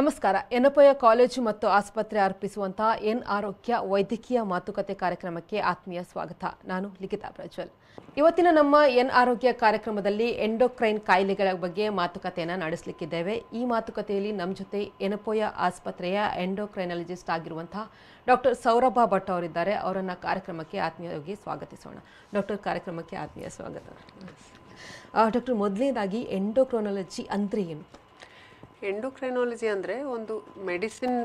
ನಮಸ್ಕಾರ ಎನಪಯ ಕಾಲೇಜು ಮತ್ತು ಆಸ್ಪತ್ರೆ ಅರ್ಪಿಸುವಂತಹ ಎನ್ ಆರೋಗ್ಯ ವೈದ್ಯಕೀಯ ಮಾತುಕತೆ ಕಾರ್ಯಕ್ರಮಕ್ಕೆ ಆತ್ಮೀಯ ಸ್ವಾಗತ ನಾನು ಲಿಖಿತಾ ಪ್ರಜ್ವಲ್ ಇವತ್ತಿನ ನಮ್ಮ ಎನ್ ಆರೋಗ್ಯ ಕಾರ್ಯಕ್ರಮದಲ್ಲಿ ಎಂಡೋಕ್ರೈನ್ ಕಾಯಿಲೆಗಳ ಬಗ್ಗೆ ಮಾತುಕತೆಯನ್ನು ನಡೆಸಲಿಕ್ಕಿದ್ದೇವೆ ಈ ಮಾತುಕತೆಯಲ್ಲಿ ನಮ್ಮ ಜೊತೆ ಎನಪೋಯ ಆಸ್ಪತ್ರೆಯ ಎಂಡೋಕ್ರೈನಾಲಜಿಸ್ಟ್ ಆಗಿರುವಂತಹ ಡಾಕ್ಟರ್ ಸೌರಭ ಭಟ್ ಅವರಿದ್ದಾರೆ ಅವರನ್ನು ಕಾರ್ಯಕ್ರಮಕ್ಕೆ ಆತ್ಮೀಯವಾಗಿ ಸ್ವಾಗತಿಸೋಣ ಡಾಕ್ಟರ್ ಕಾರ್ಯಕ್ರಮಕ್ಕೆ ಆತ್ಮೀಯ ಸ್ವಾಗತ ಡಾಕ್ಟರ್ ಮೊದಲನೇದಾಗಿ ಎಂಡೋಕ್ರೊನಾಲಜಿ ಅಂದರೆ ಏನು ಎಂಡೋಕ್ರೈನಾಲಜಿ ಅಂದರೆ ಒಂದು ಮೆಡಿಸಿನ್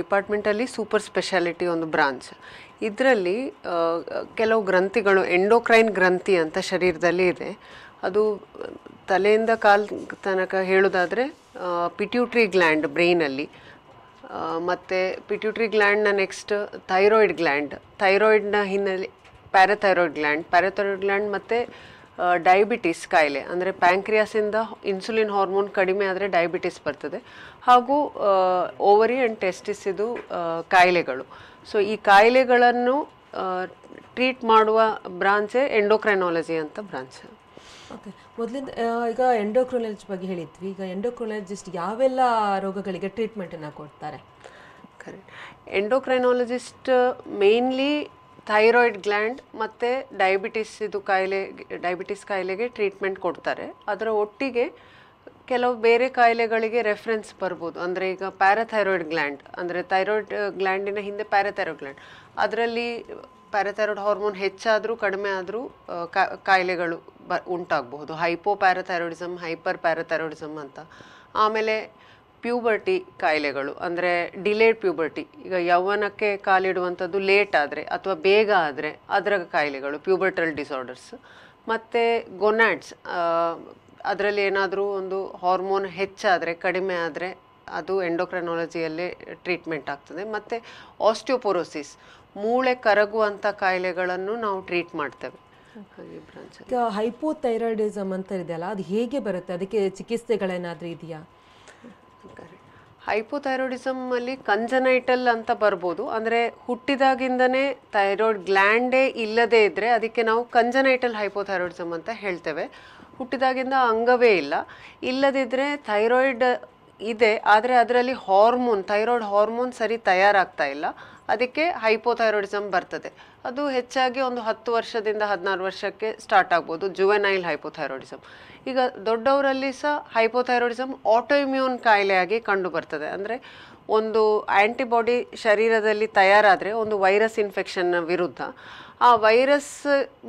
ಡಿಪಾರ್ಟ್ಮೆಂಟಲ್ಲಿ ಸೂಪರ್ ಸ್ಪೆಷಾಲಿಟಿ ಒಂದು ಬ್ರಾಂಚ್ ಇದರಲ್ಲಿ ಕೆಲವು ಗ್ರಂಥಿಗಳು ಎಂಡೋಕ್ರೈನ್ ಗ್ರಂಥಿ ಅಂತ ಶರೀರದಲ್ಲಿ ಇದೆ ಅದು ತಲೆಯಿಂದ ಕಾಲ್ ತನಕ ಹೇಳೋದಾದರೆ ಪಿಟ್ಯೂಟ್ರಿ ಗ್ಲ್ಯಾಂಡ್ ಬ್ರೈನಲ್ಲಿ ಮತ್ತು ಪಿಟ್ಯೂಟ್ರಿ ಗ್ಲ್ಯಾಂಡ್ನ ನೆಕ್ಸ್ಟ್ ಥೈರಾಯ್ಡ್ ಗ್ಲ್ಯಾಂಡ್ ಥೈರಾಯ್ಡ್ನ ಹಿನ್ನೆಲೆ ಪ್ಯಾರಾಥೈರಾಯ್ಡ್ ಗ್ಲ್ಯಾಂಡ್ ಪ್ಯಾರಥೈರಾಯ್ಡ್ ಗ್ಲ್ಯಾಂಡ್ ಮತ್ತು ಡಯಾಬಿಟಿಸ್ ಕಾಯಿಲೆ ಅಂದರೆ ಪ್ಯಾಂಕ್ರಿಯಾಸಿಂದ ಇನ್ಸುಲಿನ್ ಹಾರ್ಮೋನ್ ಕಡಿಮೆ ಆದರೆ ಡಯಾಬಿಟಿಸ್ ಬರ್ತದೆ ಹಾಗೂ ಓವರಿ ಆ್ಯಂಡ್ ಟೆಸ್ಟಿಸ್ ಇದು ಕಾಯಿಲೆಗಳು ಸೊ ಈ ಕಾಯಿಲೆಗಳನ್ನು ಟ್ರೀಟ್ ಮಾಡುವ ಬ್ರಾಂಚೇ ಎಂಡೋಕ್ರೈನಾಲಜಿ ಅಂತ ಬ್ರಾಂಚ್ ಓಕೆ ಮೊದಲಿಂದ ಈಗ ಎಂಡೋಕ್ರೋಲಜಿ ಬಗ್ಗೆ ಹೇಳಿದ್ವಿ ಈಗ ಎಂಡೋಕ್ರೋಲಜಿಸ್ಟ್ ಯಾವೆಲ್ಲ ರೋಗಗಳಿಗೆ ಟ್ರೀಟ್ಮೆಂಟನ್ನು ಕೊಡ್ತಾರೆ correct endocrinologist mainly thyroid gland ಮತ್ತು ಡಯಾಬಿಟಿಸ್ ಇದು ಕಾಯಿಲೆ ಡಯಾಬಿಟಿಸ್ ಕಾಯಿಲೆಗೆ ಟ್ರೀಟ್ಮೆಂಟ್ ಕೊಡ್ತಾರೆ ಅದರ ಒಟ್ಟಿಗೆ ಕೆಲವು ಬೇರೆ ಕಾಯಿಲೆಗಳಿಗೆ ರೆಫರೆನ್ಸ್ ಬರ್ಬೋದು ಅಂದರೆ ಈಗ ಪ್ಯಾರಾಥೈರಾಯ್ಡ್ ಗ್ಲ್ಯಾಂಡ್ ಅಂದರೆ ಥೈರಾಯ್ಡ್ ಗ್ಲ್ಯಾಂಡಿನ ಹಿಂದೆ ಪ್ಯಾರಾಥೈರಾಯ್ಡ್ ಗ್ಲ್ಯಾಂಡ್ ಅದರಲ್ಲಿ ಪ್ಯಾರಾಥೈರಾಯ್ಡ್ ಹಾರ್ಮೋನ್ ಹೆಚ್ಚಾದರೂ ಕಡಿಮೆ ಆದರೂ ಕಾಯಿಲೆಗಳು ಬ ಉಂಟಾಗಬಹುದು ಹೈಪೋ ಪ್ಯಾರಾಥೈರಾಯ್ಡಿಸಮ್ ಹೈಪರ್ ಪ್ಯಾರಾಥೈರಾಯ್ಡಿಸಮ್ ಅಂತ ಆಮೇಲೆ ಪ್ಯೂಬರ್ಟಿ ಕಾಯಿಲೆಗಳು ಅಂದರೆ ಡಿಲೇಡ್ ಪ್ಯೂಬರ್ಟಿ ಈಗ ಯೌವನಕ್ಕೆ ಕಾಲಿಡುವಂಥದ್ದು ಲೇಟ್ ಆದರೆ ಅಥವಾ ಬೇಗ ಆದರೆ ಅದರ ಕಾಯಿಲೆಗಳು ಪ್ಯೂಬರ್ಟಲ್ ಡಿಸಾರ್ಡರ್ಸ್ ಮತ್ತು ಗೊನಾಡ್ಸ್ ಅದರಲ್ಲಿ ಏನಾದರೂ ಒಂದು ಹಾರ್ಮೋನ್ ಹೆಚ್ಚಾದರೆ ಕಡಿಮೆ ಆದರೆ ಅದು ಎಂಡೋಕ್ರನಾಲಜಿಯಲ್ಲಿ ಟ್ರೀಟ್ಮೆಂಟ್ ಆಗ್ತದೆ ಮತ್ತು ಆಸ್ಟಿಯೋಪೊರೋಸಿಸ್ ಮೂಳೆ ಕರಗುವಂಥ ಕಾಯಿಲೆಗಳನ್ನು ನಾವು ಟ್ರೀಟ್ ಮಾಡ್ತೇವೆ ಹೈಪೋಥೈರಾಯ್ಡಿಸಮ್ ಅಂತ ಇದೆಯಲ್ಲ ಅದು ಹೇಗೆ ಬರುತ್ತೆ ಅದಕ್ಕೆ ಚಿಕಿತ್ಸೆಗಳೇನಾದರೂ ಇದೆಯಾ ಹೈಪೋಥೈರೋಡಿಸಮಲ್ಲಿ ಕಂಜನೈಟಲ್ ಅಂತ ಬರ್ಬೋದು ಅಂದರೆ ಹುಟ್ಟಿದಾಗಿಂದನೇ ಥೈರಾಯ್ಡ್ ಗ್ಲ್ಯಾಂಡೇ ಇಲ್ಲದೇ ಇದ್ದರೆ ಅದಕ್ಕೆ ನಾವು ಕಂಜನೈಟಲ್ ಹೈಪೋಥೈರೋಡಿಸಮ್ ಅಂತ ಹೇಳ್ತೇವೆ ಹುಟ್ಟಿದಾಗಿಂದ ಅಂಗವೇ ಇಲ್ಲ ಇಲ್ಲದಿದ್ದರೆ ಥೈರಾಯ್ಡ್ ಇದೆ ಆದರೆ ಅದರಲ್ಲಿ ಹಾರ್ಮೋನ್ ಥೈರಾಯ್ಡ್ ಹಾರ್ಮೋನ್ ಸರಿ ತಯಾರಾಗ್ತಾ ಇಲ್ಲ ಅದಕ್ಕೆ ಹೈಪೋಥೈರಾಯ್ಡಿಸಮ್ ಬರ್ತದೆ ಅದು ಹೆಚ್ಚಾಗಿ ಒಂದು ಹತ್ತು ವರ್ಷದಿಂದ ಹದಿನಾರು ವರ್ಷಕ್ಕೆ ಸ್ಟಾರ್ಟ್ ಆಗ್ಬೋದು ಜುವೆನೈಲ್ ಹೈಪೋಥೈರಾಯ್ಡಿಸಮ್ ಈಗ ದೊಡ್ಡವರಲ್ಲಿ ಸಹ ಹೈಪೋಥೈರಾಯ್ಡಿಸಮ್ ಆಟೋಇಮ್ಯೂನ್ ಕಾಯಿಲೆಯಾಗಿ ಕಂಡು ಬರ್ತದೆ ಅಂದರೆ ಒಂದು ಆ್ಯಂಟಿಬಾಡಿ ಶರೀರದಲ್ಲಿ ತಯಾರಾದರೆ ಒಂದು ವೈರಸ್ ಇನ್ಫೆಕ್ಷನ್ನ ವಿರುದ್ಧ ಆ ವೈರಸ್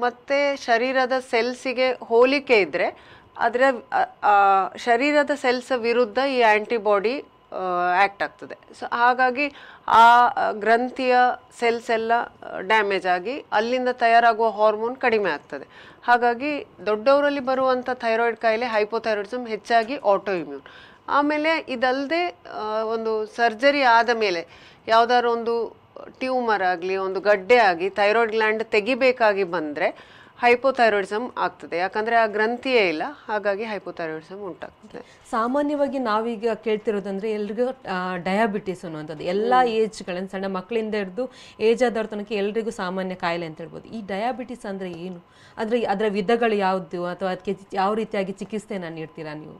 ಮತ್ತು ಶರೀರದ ಸೆಲ್ಸಿಗೆ ಹೋಲಿಕೆ ಇದ್ದರೆ ಅದರ ಶರೀರದ ಸೆಲ್ಸ್ ವಿರುದ್ಧ ಈ ಆ್ಯಂಟಿಬಾಡಿ ಆ್ಯಕ್ಟ್ ಆಗ್ತದೆ ಸೊ ಹಾಗಾಗಿ ಆ ಗ್ರಂಥಿಯ ಸೆಲ್ಸ್ ಎಲ್ಲ ಡ್ಯಾಮೇಜ್ ಆಗಿ ಅಲ್ಲಿಂದ ತಯಾರಾಗುವ ಹಾರ್ಮೋನ್ ಕಡಿಮೆ ಆಗ್ತದೆ ಹಾಗಾಗಿ ದೊಡ್ಡವರಲ್ಲಿ ಬರುವಂಥ ಥೈರಾಯ್ಡ್ ಕಾಯಿಲೆ ಹೈಪೋಥೈರಾಯ್ಡಿಸಮ್ ಹೆಚ್ಚಾಗಿ ಆಟೋ ಇಮ್ಯೂನ್ ಆಮೇಲೆ ಇದಲ್ಲದೆ ಒಂದು ಸರ್ಜರಿ ಆದ ಮೇಲೆ ಯಾವುದಾದ್ರು ಒಂದು ಟ್ಯೂಮರ್ ಆಗಲಿ ಒಂದು ಗಡ್ಡೆ ಆಗಿ ಥೈರಾಯ್ಡ್ ಲ್ಯಾಂಡ್ ತೆಗಿಬೇಕಾಗಿ ಬಂದರೆ ಹೈಪೋಥೈರಾಯ್ಡಿಸಮ್ ಆಗ್ತದೆ ಯಾಕಂದರೆ ಆ ಗ್ರಂಥಿಯೇ ಇಲ್ಲ ಹಾಗಾಗಿ ಹೈಪೋಥೈರಾಯ್ಡಿಸಮ್ ಉಂಟಾಗ್ತದೆ ಸಾಮಾನ್ಯವಾಗಿ ನಾವೀಗ ಕೇಳ್ತಿರೋದಂದ್ರೆ ಎಲ್ರಿಗೂ ಡಯಾಬಿಟಿಸ್ ಅನ್ನುವಂಥದ್ದು ಎಲ್ಲ ಏಜ್ಗಳನ್ನು ಸಣ್ಣ ಮಕ್ಕಳಿಂದ ಹಿಡಿದು ಏಜ್ ಆದವ್ರ ತನಕ ಎಲ್ರಿಗೂ ಸಾಮಾನ್ಯ ಕಾಯಿಲೆ ಅಂತ ಹೇಳ್ಬೋದು ಈ ಡಯಾಬಿಟಿಸ್ ಅಂದರೆ ಏನು ಅಂದರೆ ಅದರ ವಿಧಗಳು ಯಾವುದು ಅಥವಾ ಅದಕ್ಕೆ ಯಾವ ರೀತಿಯಾಗಿ ನಾನು ನೀಡ್ತೀರಾ ನೀವು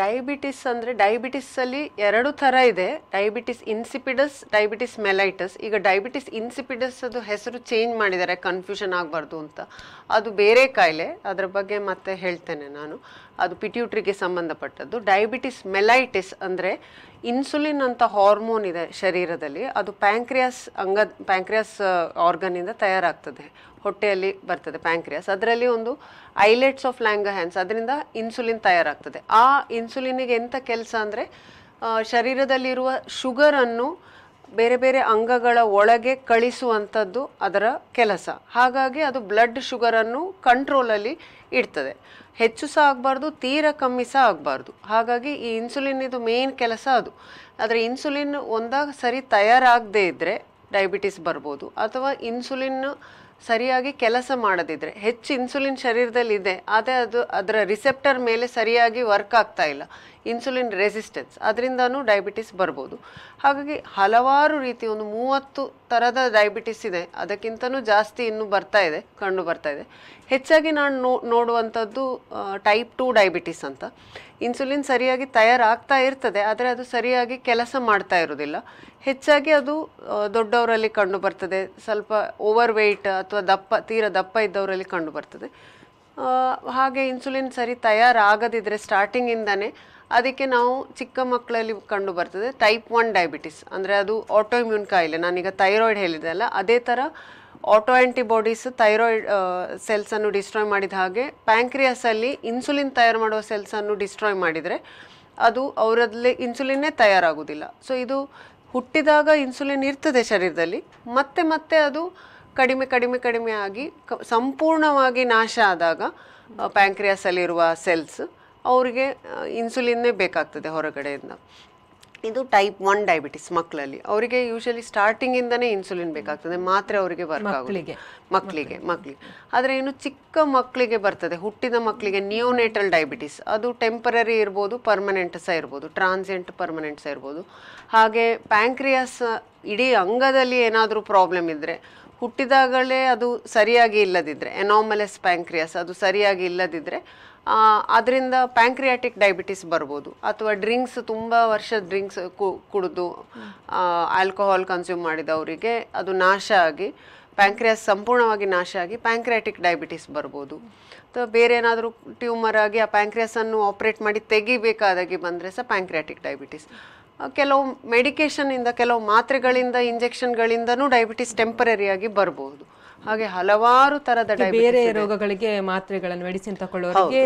ಡಯಾಬಿಟಿಸ್ ಅಂದರೆ ಡಯಾಬಿಟಿಸಲ್ಲಿ ಎರಡು ಥರ ಇದೆ ಡಯಾಬಿಟಿಸ್ ಇನ್ಸಿಪಿಡಸ್ ಡಯಾಬಿಟಿಸ್ ಮೆಲೈಟಸ್ ಈಗ ಡಯಾಬಿಟಿಸ್ ಇನ್ಸಿಪಿಡಸ್ ಅದು ಹೆಸರು ಚೇಂಜ್ ಮಾಡಿದ್ದಾರೆ ಕನ್ಫ್ಯೂಷನ್ ಆಗಬಾರ್ದು ಅಂತ ಅದು ಬೇರೆ ಕಾಯಿಲೆ ಅದರ ಬಗ್ಗೆ ಮತ್ತೆ ಹೇಳ್ತೇನೆ ನಾನು ಅದು ಪಿಟ್ಯೂಟ್ರಿಗೆ ಸಂಬಂಧಪಟ್ಟದ್ದು ಡಯಾಬಿಟಿಸ್ ಮೆಲೈಟಿಸ್ ಅಂದರೆ ಇನ್ಸುಲಿನ್ ಅಂತ ಹಾರ್ಮೋನ್ ಇದೆ ಶರೀರದಲ್ಲಿ ಅದು ಪ್ಯಾಂಕ್ರಿಯಾಸ್ ಅಂಗ ಪ್ಯಾಂಕ್ರಿಯಾಸ್ ಆರ್ಗನಿಂದ ತಯಾರಾಗ್ತದೆ ಹೊಟ್ಟೆಯಲ್ಲಿ ಬರ್ತದೆ ಪ್ಯಾಂಕ್ರಿಯಾಸ್ ಅದರಲ್ಲಿ ಒಂದು ಐಲೆಟ್ಸ್ ಆಫ್ ಲ್ಯಾಂಗ ಹ್ಯಾಂಡ್ಸ್ ಅದರಿಂದ ಇನ್ಸುಲಿನ್ ತಯಾರಾಗ್ತದೆ ಆ ಇನ್ಸುಲಿನಿಗೆ ಎಂಥ ಕೆಲಸ ಅಂದರೆ ಶರೀರದಲ್ಲಿರುವ ಶುಗರನ್ನು ಬೇರೆ ಬೇರೆ ಅಂಗಗಳ ಒಳಗೆ ಕಳಿಸುವಂಥದ್ದು ಅದರ ಕೆಲಸ ಹಾಗಾಗಿ ಅದು ಬ್ಲಡ್ ಶುಗರನ್ನು ಕಂಟ್ರೋಲಲ್ಲಿ ಇಡ್ತದೆ ಹೆಚ್ಚು ಸಹ ಆಗಬಾರ್ದು ತೀರ ಕಮ್ಮಿ ಸಹ ಆಗಬಾರ್ದು ಹಾಗಾಗಿ ಈ ಇನ್ಸುಲಿನ್ ಇದು ಮೇನ್ ಕೆಲಸ ಅದು ಆದರೆ ಇನ್ಸುಲಿನ್ ಒಂದಾಗ ಸರಿ ತಯಾರಾಗದೇ ಇದ್ದರೆ ಡಯಾಬಿಟಿಸ್ ಬರ್ಬೋದು ಅಥವಾ ಇನ್ಸುಲಿನ್ ಸರಿಯಾಗಿ ಕೆಲಸ ಮಾಡದಿದ್ರೆ ಹೆಚ್ಚು ಇನ್ಸುಲಿನ್ ಶರೀರದಲ್ಲಿ ಇದೆ ಆದರೆ ಅದು ಅದರ ರಿಸೆಪ್ಟರ್ ಮೇಲೆ ಸರಿಯಾಗಿ ವರ್ಕ್ ಆಗ್ತಾ ಇಲ್ಲ ಇನ್ಸುಲಿನ್ ರೆಸಿಸ್ಟೆನ್ಸ್ ಅದರಿಂದನೂ ಡಯಾಬಿಟಿಸ್ ಬರ್ಬೋದು ಹಾಗಾಗಿ ಹಲವಾರು ರೀತಿ ಒಂದು ಮೂವತ್ತು ಥರದ ಡಯಾಬಿಟಿಸ್ ಇದೆ ಅದಕ್ಕಿಂತನೂ ಜಾಸ್ತಿ ಇನ್ನೂ ಬರ್ತಾ ಇದೆ ಕಂಡು ಬರ್ತಾ ಇದೆ ಹೆಚ್ಚಾಗಿ ನಾನು ನೋ ನೋಡುವಂಥದ್ದು ಟೈಪ್ ಟು ಡಯಾಬಿಟಿಸ್ ಅಂತ ಇನ್ಸುಲಿನ್ ಸರಿಯಾಗಿ ತಯಾರಾಗ್ತಾ ಇರ್ತದೆ ಆದರೆ ಅದು ಸರಿಯಾಗಿ ಕೆಲಸ ಮಾಡ್ತಾ ಇರೋದಿಲ್ಲ ಹೆಚ್ಚಾಗಿ ಅದು ದೊಡ್ಡವರಲ್ಲಿ ಕಂಡು ಬರ್ತದೆ ಸ್ವಲ್ಪ ಓವರ್ ವೆಯ್ಟ್ ಅಥವಾ ದಪ್ಪ ತೀರ ದಪ್ಪ ಇದ್ದವರಲ್ಲಿ ಕಂಡು ಬರ್ತದೆ ಹಾಗೆ ಇನ್ಸುಲಿನ್ ಸರಿ ತಯಾರಾಗದಿದ್ದರೆ ಸ್ಟಾರ್ಟಿಂಗಿಂದನೇ ಅದಕ್ಕೆ ನಾವು ಚಿಕ್ಕ ಮಕ್ಕಳಲ್ಲಿ ಕಂಡು ಬರ್ತದೆ ಟೈಪ್ ಒನ್ ಡಯಾಬಿಟಿಸ್ ಅಂದರೆ ಅದು ಇಮ್ಯೂನ್ ಕಾಯಿಲೆ ನಾನೀಗ ಥೈರಾಯ್ಡ್ ಹೇಳಿದೆ ಅಲ್ಲ ಅದೇ ಥರ ಆಟೋ ಆ್ಯಂಟಿಬಾಡೀಸ್ ಥೈರಾಯ್ಡ್ ಸೆಲ್ಸನ್ನು ಡಿಸ್ಟ್ರಾಯ್ ಮಾಡಿದ ಹಾಗೆ ಪ್ಯಾಂಕ್ರಿಯಸಲ್ಲಿ ಇನ್ಸುಲಿನ್ ತಯಾರು ಮಾಡುವ ಸೆಲ್ಸನ್ನು ಡಿಸ್ಟ್ರಾಯ್ ಮಾಡಿದರೆ ಅದು ಅವರಲ್ಲಿ ಇನ್ಸುಲಿನ್ನೇ ತಯಾರಾಗೋದಿಲ್ಲ ಸೊ ಇದು ಹುಟ್ಟಿದಾಗ ಇನ್ಸುಲಿನ್ ಇರ್ತದೆ ಶರೀರದಲ್ಲಿ ಮತ್ತೆ ಮತ್ತೆ ಅದು ಕಡಿಮೆ ಕಡಿಮೆ ಕಡಿಮೆ ಆಗಿ ಸಂಪೂರ್ಣವಾಗಿ ನಾಶ ಆದಾಗ ಪ್ಯಾಂಕ್ರಿಯಾಸಲ್ಲಿರುವ ಸೆಲ್ಸ್ ಅವರಿಗೆ ಇನ್ಸುಲಿನ್ನೇ ಬೇಕಾಗ್ತದೆ ಹೊರಗಡೆಯಿಂದ ಇದು ಟೈಪ್ ಒನ್ ಡಯಾಬಿಟಿಸ್ ಮಕ್ಕಳಲ್ಲಿ ಅವರಿಗೆ ಯೂಶಲಿ ಇಂದನೇ ಇನ್ಸುಲಿನ್ ಬೇಕಾಗ್ತದೆ ಮಾತ್ರ ಅವರಿಗೆ ವರ್ಕ್ ಆಗುತ್ತೆ ಮಕ್ಕಳಿಗೆ ಮಕ್ಕಳಿಗೆ ಆದರೆ ಇನ್ನು ಚಿಕ್ಕ ಮಕ್ಕಳಿಗೆ ಬರ್ತದೆ ಹುಟ್ಟಿದ ಮಕ್ಕಳಿಗೆ ನಿಯೋನೇಟಲ್ ಡಯಾಬಿಟಿಸ್ ಅದು ಟೆಂಪರರಿ ಇರ್ಬೋದು ಪರ್ಮನೆಂಟ್ ಸಹ ಇರ್ಬೋದು ಟ್ರಾನ್ಸೆಂಟ್ ಪರ್ಮನೆಂಟ್ ಸಹ ಇರ್ಬೋದು ಹಾಗೆ ಪ್ಯಾಂಕ್ರಿಯಾಸ್ ಇಡೀ ಅಂಗದಲ್ಲಿ ಏನಾದರೂ ಪ್ರಾಬ್ಲಮ್ ಇದ್ದರೆ ಹುಟ್ಟಿದಾಗಲೇ ಅದು ಸರಿಯಾಗಿ ಇಲ್ಲದಿದ್ದರೆ ಎನಾಮಲೆಸ್ ಪ್ಯಾಂಕ್ರಿಯಾಸ್ ಅದು ಸರಿಯಾಗಿ ಇಲ್ಲದಿದ್ದರೆ ಅದರಿಂದ ಪ್ಯಾಂಕ್ರಿಯಾಟಿಕ್ ಡಯಾಬಿಟಿಸ್ ಬರ್ಬೋದು ಅಥವಾ ಡ್ರಿಂಕ್ಸ್ ತುಂಬ ವರ್ಷ ಡ್ರಿಂಕ್ಸ್ ಕುಡಿದು ಆಲ್ಕೋಹಾಲ್ ಕನ್ಸ್ಯೂಮ್ ಮಾಡಿದವರಿಗೆ ಅದು ನಾಶ ಆಗಿ ಪ್ಯಾಂಕ್ರಿಯಾಸ್ ಸಂಪೂರ್ಣವಾಗಿ ನಾಶ ಆಗಿ ಪ್ಯಾಂಕ್ರಿಯಾಟಿಕ್ ಡಯಾಬಿಟಿಸ್ ಬರ್ಬೋದು ಅಥವಾ ಬೇರೆ ಏನಾದರೂ ಟ್ಯೂಮರ್ ಆಗಿ ಆ ಪ್ಯಾಂಕ್ರಿಯಾಸನ್ನು ಆಪ್ರೇಟ್ ಮಾಡಿ ತೆಗಿಬೇಕಾದಾಗಿ ಬಂದರೆ ಸಹ ಪ್ಯಾಂಕ್ರಿಯಾಟಿಕ್ ಡಯಾಬಿಟಿಸ್ ಕೆಲವು ಮೆಡಿಕೇಷನಿಂದ ಕೆಲವು ಮಾತ್ರೆಗಳಿಂದ ಇಂಜೆಕ್ಷನ್ಗಳಿಂದನೂ ಡಯಾಬಿಟಿಸ್ ಟೆಂಪರರಿಯಾಗಿ ಬರ್ಬೋದು ಹಾಗೆ ಹಲವಾರು ತರದ ಬೇರೆ ರೋಗಗಳಿಗೆ ಮಾತ್ರೆಗಳನ್ನು ಮೆಡಿಸಿನ್ ತಗೊಳ್ಳೋರಿಗೆ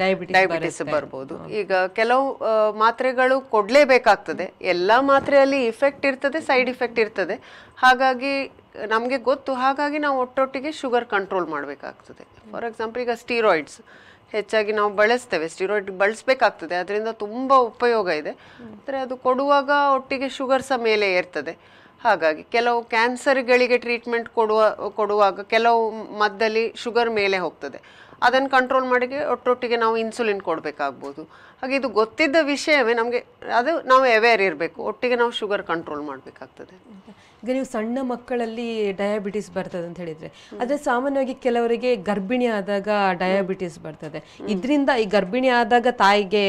ಡಯಾಬಿಟಿಸ್ ಡಯಾಬಿಟಿಸ್ ಬರ್ಬೋದು ಈಗ ಕೆಲವು ಮಾತ್ರೆಗಳು ಕೊಡ್ಲೇಬೇಕಾಗ್ತದೆ ಎಲ್ಲಾ ಮಾತ್ರೆಯಲ್ಲಿ ಇಫೆಕ್ಟ್ ಇರ್ತದೆ ಸೈಡ್ ಇಫೆಕ್ಟ್ ಇರ್ತದೆ ಹಾಗಾಗಿ ನಮಗೆ ಗೊತ್ತು ಹಾಗಾಗಿ ನಾವು ಒಟ್ಟೊಟ್ಟಿಗೆ ಶುಗರ್ ಕಂಟ್ರೋಲ್ ಮಾಡಬೇಕಾಗ್ತದೆ ಫಾರ್ ಎಕ್ಸಾಂಪಲ್ ಈಗ ಸ್ಟೀರಾಯ್ಡ್ಸ್ ಹೆಚ್ಚಾಗಿ ನಾವು ಬಳಸ್ತೇವೆ ಸ್ಟೀರಾಯ್ಡ್ ಬಳಸಬೇಕಾಗ್ತದೆ ಅದರಿಂದ ತುಂಬ ಉಪಯೋಗ ಇದೆ ಆದರೆ ಅದು ಕೊಡುವಾಗ ಒಟ್ಟಿಗೆ ಶುಗರ್ ಮೇಲೆ ಏರ್ತದೆ ಹಾಗಾಗಿ ಕೆಲವು ಕ್ಯಾನ್ಸರ್ಗಳಿಗೆ ಟ್ರೀಟ್ಮೆಂಟ್ ಕೊಡುವ ಕೊಡುವಾಗ ಕೆಲವು ಮದ್ದಲ್ಲಿ ಶುಗರ್ ಮೇಲೆ ಹೋಗ್ತದೆ ಅದನ್ನು ಕಂಟ್ರೋಲ್ ಮಾಡಿಗೆ ಒಟ್ಟೊಟ್ಟಿಗೆ ನಾವು ಇನ್ಸುಲಿನ್ ಕೊಡಬೇಕಾಗ್ಬೋದು ಹಾಗೆ ಇದು ಗೊತ್ತಿದ್ದ ವಿಷಯವೇ ನಮಗೆ ಅದು ನಾವು ಅವೇರ್ ಇರಬೇಕು ಒಟ್ಟಿಗೆ ನಾವು ಶುಗರ್ ಕಂಟ್ರೋಲ್ ಮಾಡಬೇಕಾಗ್ತದೆ ಈಗ ನೀವು ಸಣ್ಣ ಮಕ್ಕಳಲ್ಲಿ ಡಯಾಬಿಟಿಸ್ ಬರ್ತದೆ ಅಂತ ಹೇಳಿದರೆ ಆದರೆ ಸಾಮಾನ್ಯವಾಗಿ ಕೆಲವರಿಗೆ ಗರ್ಭಿಣಿ ಆದಾಗ ಡಯಾಬಿಟಿಸ್ ಬರ್ತದೆ ಇದರಿಂದ ಈ ಗರ್ಭಿಣಿ ಆದಾಗ ತಾಯಿಗೆ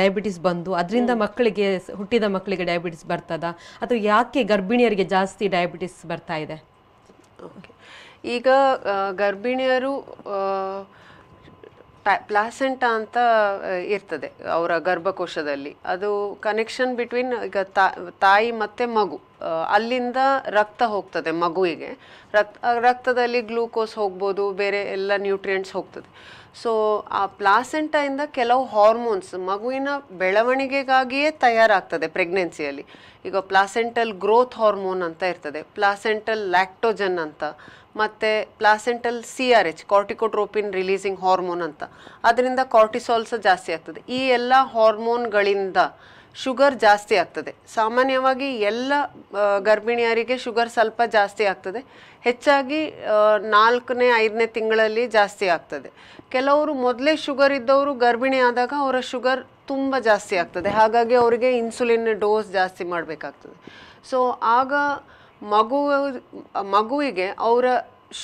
ಡಯಾಬಿಟಿಸ್ ಬಂದು ಅದರಿಂದ ಮಕ್ಕಳಿಗೆ ಹುಟ್ಟಿದ ಮಕ್ಕಳಿಗೆ ಡಯಾಬಿಟಿಸ್ ಬರ್ತದ ಅಥವಾ ಯಾಕೆ ಗರ್ಭಿಣಿಯರಿಗೆ ಜಾಸ್ತಿ ಡಯಾಬಿಟಿಸ್ ಬರ್ತಾ ಇದೆ ಓಕೆ ಈಗ ಗರ್ಭಿಣಿಯರು ಪ್ಲಾಸೆಂಟ ಅಂತ ಇರ್ತದೆ ಅವರ ಗರ್ಭಕೋಶದಲ್ಲಿ ಅದು ಕನೆಕ್ಷನ್ ಬಿಟ್ವೀನ್ ಈಗ ತಾಯಿ ಮತ್ತು ಮಗು ಅಲ್ಲಿಂದ ರಕ್ತ ಹೋಗ್ತದೆ ಮಗುವಿಗೆ ರಕ್ತ ರಕ್ತದಲ್ಲಿ ಗ್ಲೂಕೋಸ್ ಹೋಗ್ಬೋದು ಬೇರೆ ಎಲ್ಲ ನ್ಯೂಟ್ರಿಯೆಂಟ್ಸ್ ಹೋಗ್ತದೆ ಸೊ ಆ ಪ್ಲಾಸೆಂಟ ಇಂದ ಕೆಲವು ಹಾರ್ಮೋನ್ಸ್ ಮಗುವಿನ ಬೆಳವಣಿಗೆಗಾಗಿಯೇ ತಯಾರಾಗ್ತದೆ ಪ್ರೆಗ್ನೆನ್ಸಿಯಲ್ಲಿ ಈಗ ಪ್ಲಾಸೆಂಟಲ್ ಗ್ರೋತ್ ಹಾರ್ಮೋನ್ ಅಂತ ಇರ್ತದೆ ಪ್ಲಾಸೆಂಟಲ್ ಲ್ಯಾಕ್ಟೋಜನ್ ಅಂತ ಮತ್ತು placental C R H corticotropin releasing hormone ಅಂತ ಅದರಿಂದ ಕಾರ್ಟಿಸೋಲ್ಸ್ ಜಾಸ್ತಿ ಆಗ್ತದೆ ಈ ಎಲ್ಲ ಹಾರ್ಮೋನ್ಗಳಿಂದ ಶುಗರ್ ಜಾಸ್ತಿ ಆಗ್ತದೆ ಸಾಮಾನ್ಯವಾಗಿ ಎಲ್ಲ ಗರ್ಭಿಣಿಯರಿಗೆ ಶುಗರ್ ಸ್ವಲ್ಪ ಜಾಸ್ತಿ ಆಗ್ತದೆ ಹೆಚ್ಚಾಗಿ ನಾಲ್ಕನೇ ಐದನೇ ತಿಂಗಳಲ್ಲಿ ಜಾಸ್ತಿ ಆಗ್ತದೆ ಕೆಲವರು ಮೊದಲೇ ಶುಗರ್ ಇದ್ದವರು ಗರ್ಭಿಣಿ ಆದಾಗ ಅವರ ಶುಗರ್ ತುಂಬ ಜಾಸ್ತಿ ಆಗ್ತದೆ ಹಾಗಾಗಿ ಅವರಿಗೆ ಇನ್ಸುಲಿನ್ ಡೋಸ್ ಜಾಸ್ತಿ ಮಾಡಬೇಕಾಗ್ತದೆ ಸೊ ಆಗ ಮಗು ಮಗುವಿಗೆ ಅವರ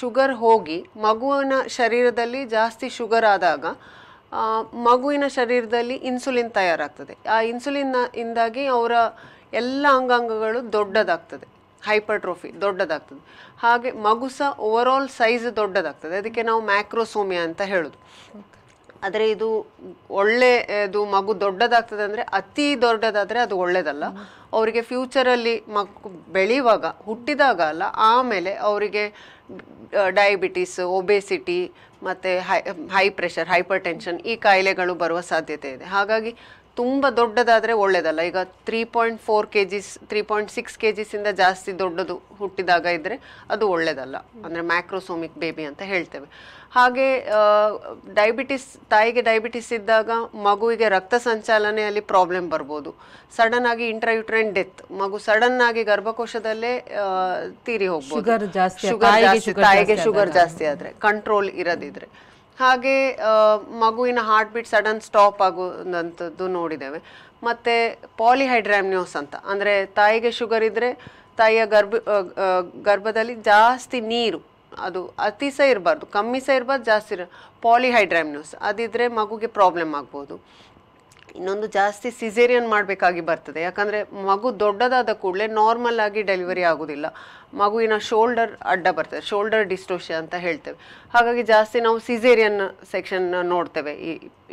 ಶುಗರ್ ಹೋಗಿ ಮಗುವಿನ ಶರೀರದಲ್ಲಿ ಜಾಸ್ತಿ ಶುಗರ್ ಆದಾಗ ಮಗುವಿನ ಶರೀರದಲ್ಲಿ ಇನ್ಸುಲಿನ್ ತಯಾರಾಗ್ತದೆ ಆ ಇನ್ಸುಲಿನ್ ಇಂದಾಗಿ ಅವರ ಎಲ್ಲ ಅಂಗಾಂಗಗಳು ದೊಡ್ಡದಾಗ್ತದೆ ಹೈಪರ್ಟ್ರೋಫಿ ದೊಡ್ಡದಾಗ್ತದೆ ಹಾಗೆ ಮಗು ಸಹ ಆಲ್ ಸೈಜ್ ದೊಡ್ಡದಾಗ್ತದೆ ಅದಕ್ಕೆ ನಾವು ಮ್ಯಾಕ್ರೋಸೋಮಿಯಾ ಅಂತ ಹೇಳೋದು ಆದರೆ ಇದು ಒಳ್ಳೆಯದು ಮಗು ದೊಡ್ಡದಾಗ್ತದೆ ಅಂದರೆ ಅತಿ ದೊಡ್ಡದಾದರೆ ಅದು ಒಳ್ಳೆಯದಲ್ಲ ಅವರಿಗೆ ಫ್ಯೂಚರಲ್ಲಿ ಮಗು ಬೆಳೆಯುವಾಗ ಹುಟ್ಟಿದಾಗ ಅಲ್ಲ ಆಮೇಲೆ ಅವರಿಗೆ ಡಯಾಬಿಟೀಸ್ ಒಬೆಸಿಟಿ ಮತ್ತು high high pressure hypertension ಈ ಕಾಯಿಲೆಗಳು ಬರುವ ಸಾಧ್ಯತೆ ಇದೆ ಹಾಗಾಗಿ ತುಂಬ ದೊಡ್ಡದಾದರೆ ಒಳ್ಳೆಯದಲ್ಲ ಈಗ three point four K Gs three point six K ಜಿಸಿಂದ ಜಾಸ್ತಿ ದೊಡ್ಡದು ಹುಟ್ಟಿದಾಗ ಇದ್ದರೆ ಅದು ಒಳ್ಳೆಯದಲ್ಲ ಅಂದರೆ ಮ್ಯಾಕ್ರೋಸೋಮಿಕ್ ಬೇಬಿ ಅಂತ ಹೇಳ್ತೇವೆ ಹಾಗೆ ಡಯಾಬಿಟಿಸ್ ತಾಯಿಗೆ ಡಯಾಬಿಟಿಸ್ ಇದ್ದಾಗ ಮಗುವಿಗೆ ರಕ್ತ ಸಂಚಾಲನೆಯಲ್ಲಿ ಪ್ರಾಬ್ಲಮ್ ಬರ್ಬೋದು ಸಡನ್ ಆಗಿ ಯುಟ್ರೈನ್ ಡೆತ್ ಮಗು ಸಡನ್ ಆಗಿ ಗರ್ಭಕೋಶದಲ್ಲೇ ತೀರಿ ಹೋಗ್ಬೋದು ಶುಗರ್ ಜಾಸ್ತಿ ತಾಯಿಗೆ ಶುಗರ್ ಜಾಸ್ತಿ ಆದರೆ ಕಂಟ್ರೋಲ್ ಇರದಿದ್ರೆ ಹಾಗೆ ಮಗುವಿನ ಹಾರ್ಟ್ ಬೀಟ್ ಸಡನ್ ಸ್ಟಾಪ್ ಆಗುವಂಥದ್ದು ನೋಡಿದ್ದೇವೆ ಮತ್ತು ಪಾಲಿಹೈಡ್ರಾಮ್ನಿಯೋಸ್ ಅಂತ ಅಂದರೆ ತಾಯಿಗೆ ಶುಗರ್ ಇದ್ದರೆ ತಾಯಿಯ ಗರ್ಭ ಗರ್ಭದಲ್ಲಿ ಜಾಸ್ತಿ ನೀರು ಅದು ಅತಿ ಸಹ ಇರಬಾರ್ದು ಕಮ್ಮಿ ಸಹ ಇರಬಾರ್ದು ಜಾಸ್ತಿ ಇರ ಪಾಲಿಹೈಡ್ರಾಮ್ನ್ಯೂಸ್ ಅದಿದ್ದರೆ ಮಗುಗೆ ಪ್ರಾಬ್ಲಮ್ ಆಗ್ಬೋದು ಇನ್ನೊಂದು ಜಾಸ್ತಿ ಸಿಸೇರಿಯನ್ ಮಾಡಬೇಕಾಗಿ ಬರ್ತದೆ ಯಾಕಂದರೆ ಮಗು ದೊಡ್ಡದಾದ ಕೂಡಲೇ ನಾರ್ಮಲ್ ಆಗಿ ಡೆಲಿವರಿ ಆಗೋದಿಲ್ಲ ಮಗುವಿನ ಶೋಲ್ಡರ್ ಅಡ್ಡ ಬರ್ತದೆ ಶೋಲ್ಡರ್ ಡಿಸ್ಟೋಷನ್ ಅಂತ ಹೇಳ್ತೇವೆ ಹಾಗಾಗಿ ಜಾಸ್ತಿ ನಾವು ಸಿಸೇರಿಯನ್ ಸೆಕ್ಷನ್ ನೋಡ್ತೇವೆ ಈ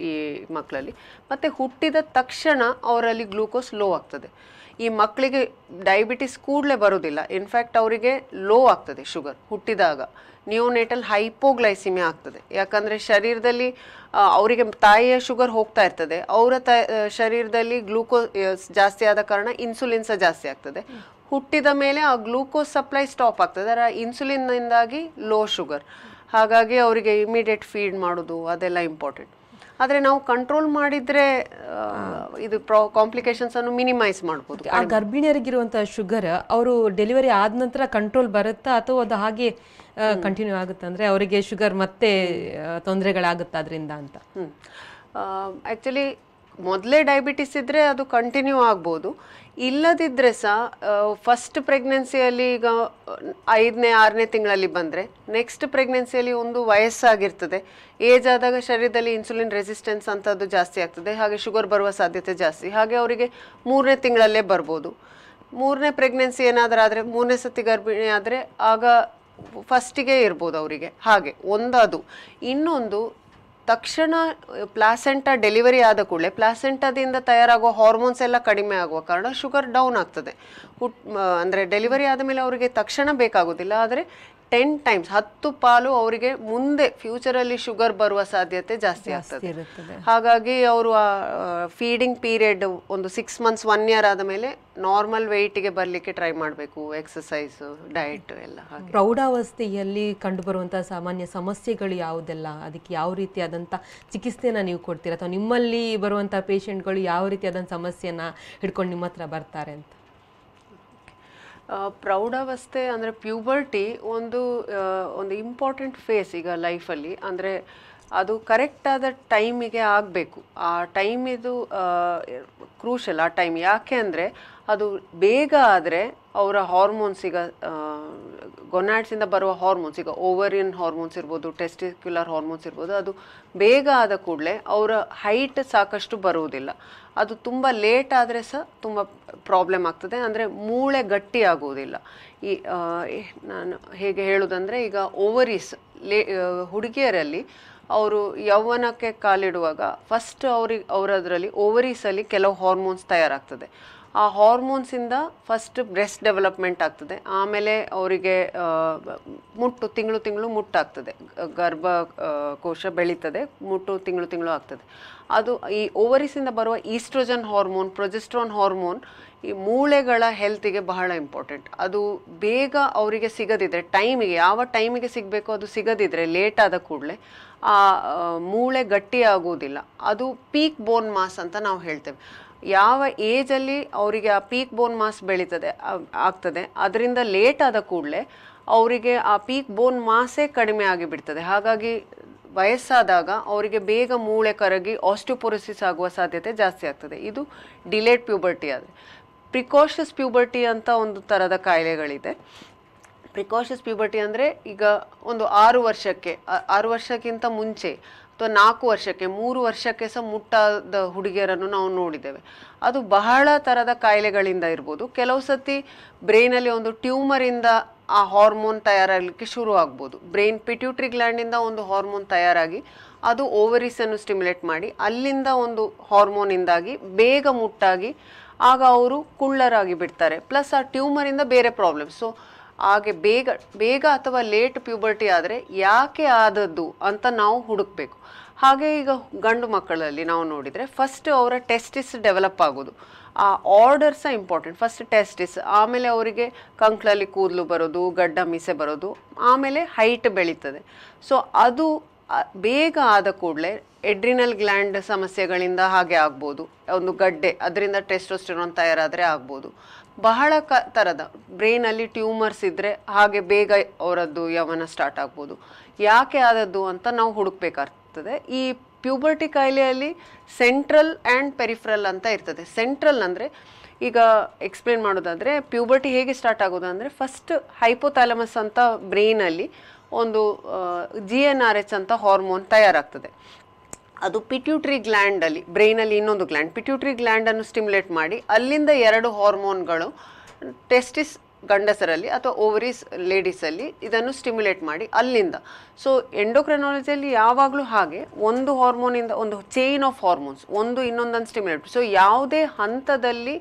ಈ ಮಕ್ಕಳಲ್ಲಿ ಮತ್ತು ಹುಟ್ಟಿದ ತಕ್ಷಣ ಅವರಲ್ಲಿ ಗ್ಲೂಕೋಸ್ ಲೋ ಆಗ್ತದೆ ಈ ಮಕ್ಕಳಿಗೆ ಡಯಾಬಿಟಿಸ್ ಕೂಡಲೇ ಬರೋದಿಲ್ಲ ಇನ್ಫ್ಯಾಕ್ಟ್ ಅವರಿಗೆ ಲೋ ಆಗ್ತದೆ ಶುಗರ್ ಹುಟ್ಟಿದಾಗ ನ್ಯೂನೇಟಲ್ ಹೈಪೋಗ್ಲೈಸಿಮಿಯಾ ಆಗ್ತದೆ ಯಾಕಂದರೆ ಶರೀರದಲ್ಲಿ ಅವರಿಗೆ ತಾಯಿಯ ಶುಗರ್ ಹೋಗ್ತಾ ಇರ್ತದೆ ಅವರ ತ ಶರೀರದಲ್ಲಿ ಗ್ಲೂಕೋಸ್ ಜಾಸ್ತಿ ಆದ ಕಾರಣ ಇನ್ಸುಲಿನ್ ಸಹ ಜಾಸ್ತಿ ಆಗ್ತದೆ ಹುಟ್ಟಿದ ಮೇಲೆ ಆ ಗ್ಲೂಕೋಸ್ ಸಪ್ಲೈ ಸ್ಟಾಪ್ ಆಗ್ತದೆ ಅದರ ಇನ್ಸುಲಿನ್ನಿಂದಾಗಿ ಲೋ ಶುಗರ್ ಹಾಗಾಗಿ ಅವರಿಗೆ ಇಮಿಡಿಯೇಟ್ ಫೀಡ್ ಮಾಡೋದು ಅದೆಲ್ಲ ಇಂಪಾರ್ಟೆಂಟ್ ಆದರೆ ನಾವು ಕಂಟ್ರೋಲ್ ಮಾಡಿದರೆ ಇದು ಕಾಂಪ್ಲಿಕೇಶನ್ಸ್ ಅನ್ನು ಮಿನಿಮೈಸ್ ಮಾಡ್ಬೋದು ಆ ಗರ್ಭಿಣಿಯರಿಗಿರುವಂಥ ಶುಗರ್ ಅವರು ಡೆಲಿವರಿ ಆದ ನಂತರ ಕಂಟ್ರೋಲ್ ಬರುತ್ತಾ ಅಥವಾ ಅದು ಹಾಗೆ ಕಂಟಿನ್ಯೂ ಆಗುತ್ತೆ ಅಂದರೆ ಅವರಿಗೆ ಶುಗರ್ ಮತ್ತೆ ತೊಂದರೆಗಳಾಗುತ್ತೆ ಅದರಿಂದ ಅಂತ ಆ್ಯಕ್ಚುಲಿ ಮೊದಲೇ ಡಯಾಬಿಟಿಸ್ ಇದ್ದರೆ ಅದು ಕಂಟಿನ್ಯೂ ಆಗ್ಬೋದು ಇಲ್ಲದಿದ್ದರೆ ಸಹ ಫಸ್ಟ್ ಪ್ರೆಗ್ನೆನ್ಸಿಯಲ್ಲಿ ಈಗ ಐದನೇ ಆರನೇ ತಿಂಗಳಲ್ಲಿ ಬಂದರೆ ನೆಕ್ಸ್ಟ್ ಪ್ರೆಗ್ನೆನ್ಸಿಯಲ್ಲಿ ಒಂದು ವಯಸ್ಸಾಗಿರ್ತದೆ ಏಜ್ ಆದಾಗ ಶರೀರದಲ್ಲಿ ಇನ್ಸುಲಿನ್ ರೆಸಿಸ್ಟೆನ್ಸ್ ಅಂಥದ್ದು ಜಾಸ್ತಿ ಆಗ್ತದೆ ಹಾಗೆ ಶುಗರ್ ಬರುವ ಸಾಧ್ಯತೆ ಜಾಸ್ತಿ ಹಾಗೆ ಅವರಿಗೆ ಮೂರನೇ ತಿಂಗಳಲ್ಲೇ ಬರ್ಬೋದು ಮೂರನೇ ಪ್ರೆಗ್ನೆನ್ಸಿ ಏನಾದರೂ ಆದರೆ ಮೂರನೇ ಸತಿ ಗರ್ಭಿಣಿ ಆದರೆ ಆಗ ಫಸ್ಟಿಗೆ ಇರ್ಬೋದು ಅವರಿಗೆ ಹಾಗೆ ಒಂದದು ಇನ್ನೊಂದು ತಕ್ಷಣ ಪ್ಲಾಸೆಂಟಾ ಡೆಲಿವರಿ ಆದ ಕೂಡಲೇ ಪ್ಲಾಸೆಂಟಾದಿಂದ ತಯಾರಾಗುವ ಹಾರ್ಮೋನ್ಸ್ ಎಲ್ಲ ಕಡಿಮೆ ಆಗುವ ಕಾರಣ ಶುಗರ್ ಡೌನ್ ಆಗ್ತದೆ ಹುಟ್ ಅಂದರೆ ಡೆಲಿವರಿ ಆದಮೇಲೆ ಅವರಿಗೆ ತಕ್ಷಣ ಬೇಕಾಗೋದಿಲ್ಲ ಆದರೆ ಟೆನ್ ಟೈಮ್ಸ್ ಹತ್ತು ಪಾಲು ಅವರಿಗೆ ಮುಂದೆ ಫ್ಯೂಚರಲ್ಲಿ ಶುಗರ್ ಬರುವ ಸಾಧ್ಯತೆ ಜಾಸ್ತಿ ಆಗ್ತದೆ ಹಾಗಾಗಿ ಅವರು ಫೀಡಿಂಗ್ ಪೀರಿಯಡ್ ಒಂದು ಸಿಕ್ಸ್ ಮಂತ್ಸ್ ಒನ್ ಇಯರ್ ಆದ ಮೇಲೆ ನಾರ್ಮಲ್ ಗೆ ಬರಲಿಕ್ಕೆ ಟ್ರೈ ಮಾಡಬೇಕು ಎಕ್ಸಸೈಸ್ ಡಯಟ್ ಎಲ್ಲ ಪ್ರೌಢಾವಸ್ಥೆಯಲ್ಲಿ ಕಂಡುಬರುವಂತಹ ಸಾಮಾನ್ಯ ಸಮಸ್ಯೆಗಳು ಯಾವುದೆಲ್ಲ ಅದಕ್ಕೆ ಯಾವ ರೀತಿಯಾದಂಥ ಚಿಕಿತ್ಸೆನ ನೀವು ಕೊಡ್ತೀರಾ ಅಥವಾ ನಿಮ್ಮಲ್ಲಿ ಬರುವಂಥ ಪೇಷಂಟ್ಗಳು ಯಾವ ರೀತಿಯಾದಂಥ ಸಮಸ್ಯೆನ ಹಿಡ್ಕೊಂಡು ನಿಮ್ಮ ಹತ್ರ ಬರ್ತಾರೆ ಅಂತ ಪ್ರೌಢಾವಸ್ಥೆ ಅಂದರೆ ಪ್ಯೂಬರ್ಟಿ ಒಂದು ಒಂದು ಇಂಪಾರ್ಟೆಂಟ್ ಫೇಸ್ ಈಗ ಲೈಫಲ್ಲಿ ಅಂದರೆ ಅದು ಕರೆಕ್ಟಾದ ಟೈಮಿಗೆ ಆಗಬೇಕು ಆ ಟೈಮಿದು ಕ್ರೂಷಲ್ ಆ ಟೈಮ್ ಯಾಕೆ ಅಂದರೆ ಅದು ಬೇಗ ಆದರೆ ಅವರ ಹಾರ್ಮೋನ್ಸ್ ಈಗ ಗೊನಾಟ್ಸಿಂದ ಬರುವ ಹಾರ್ಮೋನ್ಸ್ ಈಗ ಓವರಿಯನ್ ಹಾರ್ಮೋನ್ಸ್ ಇರ್ಬೋದು ಟೆಸ್ಟಿಕ್ಯುಲರ್ ಹಾರ್ಮೋನ್ಸ್ ಇರ್ಬೋದು ಅದು ಬೇಗ ಆದ ಕೂಡಲೇ ಅವರ ಹೈಟ್ ಸಾಕಷ್ಟು ಬರುವುದಿಲ್ಲ ಅದು ತುಂಬ ಲೇಟ್ ಆದರೆ ಸಹ ತುಂಬ ಪ್ರಾಬ್ಲಮ್ ಆಗ್ತದೆ ಅಂದರೆ ಮೂಳೆ ಗಟ್ಟಿ ಆಗುವುದಿಲ್ಲ ಈ ನಾನು ಹೇಗೆ ಹೇಳೋದಂದರೆ ಈಗ ಓವರೀಸ್ ಲೇ ಹುಡುಗಿಯರಲ್ಲಿ ಅವರು ಯೌವನಕ್ಕೆ ಕಾಲಿಡುವಾಗ ಫಸ್ಟ್ ಅವ್ರಿಗೆ ಅವರದ್ರಲ್ಲಿ ಓವರೀಸಲ್ಲಿ ಕೆಲವು ಹಾರ್ಮೋನ್ಸ್ ತಯಾರಾಗ್ತದೆ ಆ ಹಾರ್ಮೋನ್ಸಿಂದ ಫಸ್ಟ್ ಬ್ರೆಸ್ಟ್ ಡೆವಲಪ್ಮೆಂಟ್ ಆಗ್ತದೆ ಆಮೇಲೆ ಅವರಿಗೆ ಮುಟ್ಟು ತಿಂಗಳು ತಿಂಗಳು ಮುಟ್ಟಾಗ್ತದೆ ಕೋಶ ಬೆಳೀತದೆ ಮುಟ್ಟು ತಿಂಗಳು ತಿಂಗಳು ಆಗ್ತದೆ ಅದು ಈ ಓವರೀಸಿಂದ ಬರುವ ಈಸ್ಟ್ರೋಜನ್ ಹಾರ್ಮೋನ್ ಪ್ರೊಜೆಸ್ಟ್ರೋನ್ ಹಾರ್ಮೋನ್ ಈ ಮೂಳೆಗಳ ಹೆಲ್ತಿಗೆ ಬಹಳ ಇಂಪಾರ್ಟೆಂಟ್ ಅದು ಬೇಗ ಅವರಿಗೆ ಸಿಗದಿದ್ದರೆ ಟೈಮಿಗೆ ಯಾವ ಟೈಮಿಗೆ ಸಿಗಬೇಕು ಅದು ಸಿಗದಿದ್ದರೆ ಲೇಟ್ ಆದ ಕೂಡಲೇ ಆ ಮೂಳೆ ಗಟ್ಟಿ ಅದು ಪೀಕ್ ಬೋನ್ ಮಾಸ್ ಅಂತ ನಾವು ಹೇಳ್ತೇವೆ ಯಾವ ಏಜಲ್ಲಿ ಅವರಿಗೆ ಆ ಪೀಕ್ ಬೋನ್ ಮಾಸ್ ಬೆಳೀತದೆ ಆಗ್ತದೆ ಅದರಿಂದ ಲೇಟ್ ಆದ ಕೂಡಲೇ ಅವರಿಗೆ ಆ ಪೀಕ್ ಬೋನ್ ಮಾಸೇ ಕಡಿಮೆ ಆಗಿಬಿಡ್ತದೆ ಹಾಗಾಗಿ ವಯಸ್ಸಾದಾಗ ಅವರಿಗೆ ಬೇಗ ಮೂಳೆ ಕರಗಿ ಆಸ್ಟಿಯೋಪೊರೋಸಿಸ್ ಆಗುವ ಸಾಧ್ಯತೆ ಜಾಸ್ತಿ ಆಗ್ತದೆ ಇದು ಡಿಲೇಟ್ ಪ್ಯೂಬರ್ಟಿ ಆದರೆ ಪ್ರಿಕಾಷಸ್ ಪ್ಯೂಬರ್ಟಿ ಅಂತ ಒಂದು ಥರದ ಕಾಯಿಲೆಗಳಿದೆ ಪ್ರಿಕಾಷನ್ಸ್ ಪ್ಯೂಬರ್ಟಿ ಅಂದರೆ ಈಗ ಒಂದು ಆರು ವರ್ಷಕ್ಕೆ ಆರು ವರ್ಷಕ್ಕಿಂತ ಮುಂಚೆ ಅಥವಾ ನಾಲ್ಕು ವರ್ಷಕ್ಕೆ ಮೂರು ವರ್ಷಕ್ಕೆ ಸಹ ಮುಟ್ಟಾದ ಹುಡುಗಿಯರನ್ನು ನಾವು ನೋಡಿದ್ದೇವೆ ಅದು ಬಹಳ ಥರದ ಕಾಯಿಲೆಗಳಿಂದ ಇರ್ಬೋದು ಕೆಲವು ಸತಿ ಬ್ರೈನಲ್ಲಿ ಒಂದು ಟ್ಯೂಮರಿಂದ ಆ ಹಾರ್ಮೋನ್ ತಯಾರಾಗಲಿಕ್ಕೆ ಶುರು ಆಗ್ಬೋದು ಬ್ರೈನ್ ಪಿಟ್ಯೂಟ್ರಿ ಗ್ಲ್ಯಾಂಡಿಂದ ಒಂದು ಹಾರ್ಮೋನ್ ತಯಾರಾಗಿ ಅದು ಓವರೀಸನ್ನು ಸ್ಟಿಮ್ಯುಲೇಟ್ ಮಾಡಿ ಅಲ್ಲಿಂದ ಒಂದು ಹಾರ್ಮೋನಿಂದಾಗಿ ಬೇಗ ಮುಟ್ಟಾಗಿ ಆಗ ಅವರು ಕುಳ್ಳರಾಗಿ ಬಿಡ್ತಾರೆ ಪ್ಲಸ್ ಆ ಟ್ಯೂಮರಿಂದ ಬೇರೆ ಪ್ರಾಬ್ಲಮ್ಸ್ ಸೊ ಹಾಗೆ ಬೇಗ ಬೇಗ ಅಥವಾ ಲೇಟ್ ಪ್ಯೂಬರ್ಟಿ ಆದರೆ ಯಾಕೆ ಆದದ್ದು ಅಂತ ನಾವು ಹುಡುಕಬೇಕು ಹಾಗೆ ಈಗ ಗಂಡು ಮಕ್ಕಳಲ್ಲಿ ನಾವು ನೋಡಿದರೆ ಫಸ್ಟ್ ಅವರ ಟೆಸ್ಟಿಸ್ ಡೆವಲಪ್ ಆಗೋದು ಆ ಆರ್ಡರ್ ಸಹ ಇಂಪಾರ್ಟೆಂಟ್ ಫಸ್ಟ್ ಟೆಸ್ಟಿಸ್ ಆಮೇಲೆ ಅವರಿಗೆ ಕಂಕ್ಳಲ್ಲಿ ಕೂದಲು ಬರೋದು ಗಡ್ಡ ಮೀಸೆ ಬರೋದು ಆಮೇಲೆ ಹೈಟ್ ಬೆಳೀತದೆ ಸೊ ಅದು ಬೇಗ ಆದ ಕೂಡಲೇ ಎಡ್ರಿನಲ್ ಗ್ಲ್ಯಾಂಡ್ ಸಮಸ್ಯೆಗಳಿಂದ ಹಾಗೆ ಆಗ್ಬೋದು ಒಂದು ಗಡ್ಡೆ ಅದರಿಂದ ಟೆಸ್ಟೋಸ್ಟಿರೋನ್ ತಯಾರಾದರೆ ಆಗ್ಬೋದು ಬಹಳ ಕ ಥರದ ಬ್ರೈನಲ್ಲಿ ಟ್ಯೂಮರ್ಸ್ ಇದ್ದರೆ ಹಾಗೆ ಬೇಗ ಅವರದ್ದು ಯವನ ಸ್ಟಾರ್ಟ್ ಆಗ್ಬೋದು ಯಾಕೆ ಆದದ್ದು ಅಂತ ನಾವು ಹುಡುಕ್ಬೇಕಾಗ್ತದೆ ಈ ಪ್ಯೂಬರ್ಟಿ ಕಾಯಿಲೆಯಲ್ಲಿ ಸೆಂಟ್ರಲ್ ಆ್ಯಂಡ್ ಪೆರಿಫ್ರಲ್ ಅಂತ ಇರ್ತದೆ ಸೆಂಟ್ರಲ್ ಅಂದರೆ ಈಗ ಎಕ್ಸ್ಪ್ಲೇನ್ ಮಾಡೋದಾದರೆ ಪ್ಯೂಬರ್ಟಿ ಹೇಗೆ ಸ್ಟಾರ್ಟ್ ಆಗೋದು ಅಂದರೆ ಫಸ್ಟ್ ಹೈಪೋಥಾಲಮಸ್ ಅಂತ ಬ್ರೈನಲ್ಲಿ ಒಂದು ಜಿ ಎನ್ ಆರ್ ಎಚ್ ಅಂತ ಹಾರ್ಮೋನ್ ತಯಾರಾಗ್ತದೆ ಅದು ಪಿಟ್ಯೂಟ್ರಿ ಗ್ಲ್ಯಾಂಡಲ್ಲಿ ಬ್ರೈನಲ್ಲಿ ಇನ್ನೊಂದು ಗ್ಲ್ಯಾಂಡ್ ಪಿಟ್ಯೂಟ್ರಿ ಅನ್ನು ಸ್ಟಿಮ್ಯುಲೇಟ್ ಮಾಡಿ ಅಲ್ಲಿಂದ ಎರಡು ಹಾರ್ಮೋನ್ಗಳು ಟೆಸ್ಟಿಸ್ ಗಂಡಸರಲ್ಲಿ ಅಥವಾ ಓವರೀಸ್ ಲೇಡೀಸಲ್ಲಿ ಇದನ್ನು ಸ್ಟಿಮ್ಯುಲೇಟ್ ಮಾಡಿ ಅಲ್ಲಿಂದ ಸೊ ಎಂಡೋಕ್ರನಾಲಜಿಯಲ್ಲಿ ಯಾವಾಗಲೂ ಹಾಗೆ ಒಂದು ಹಾರ್ಮೋನಿಂದ ಒಂದು ಚೈನ್ ಆಫ್ ಹಾರ್ಮೋನ್ಸ್ ಒಂದು ಇನ್ನೊಂದನ್ನು ಸ್ಟಿಮ್ಯುಲೇಟ್ ಸೊ ಯಾವುದೇ ಹಂತದಲ್ಲಿ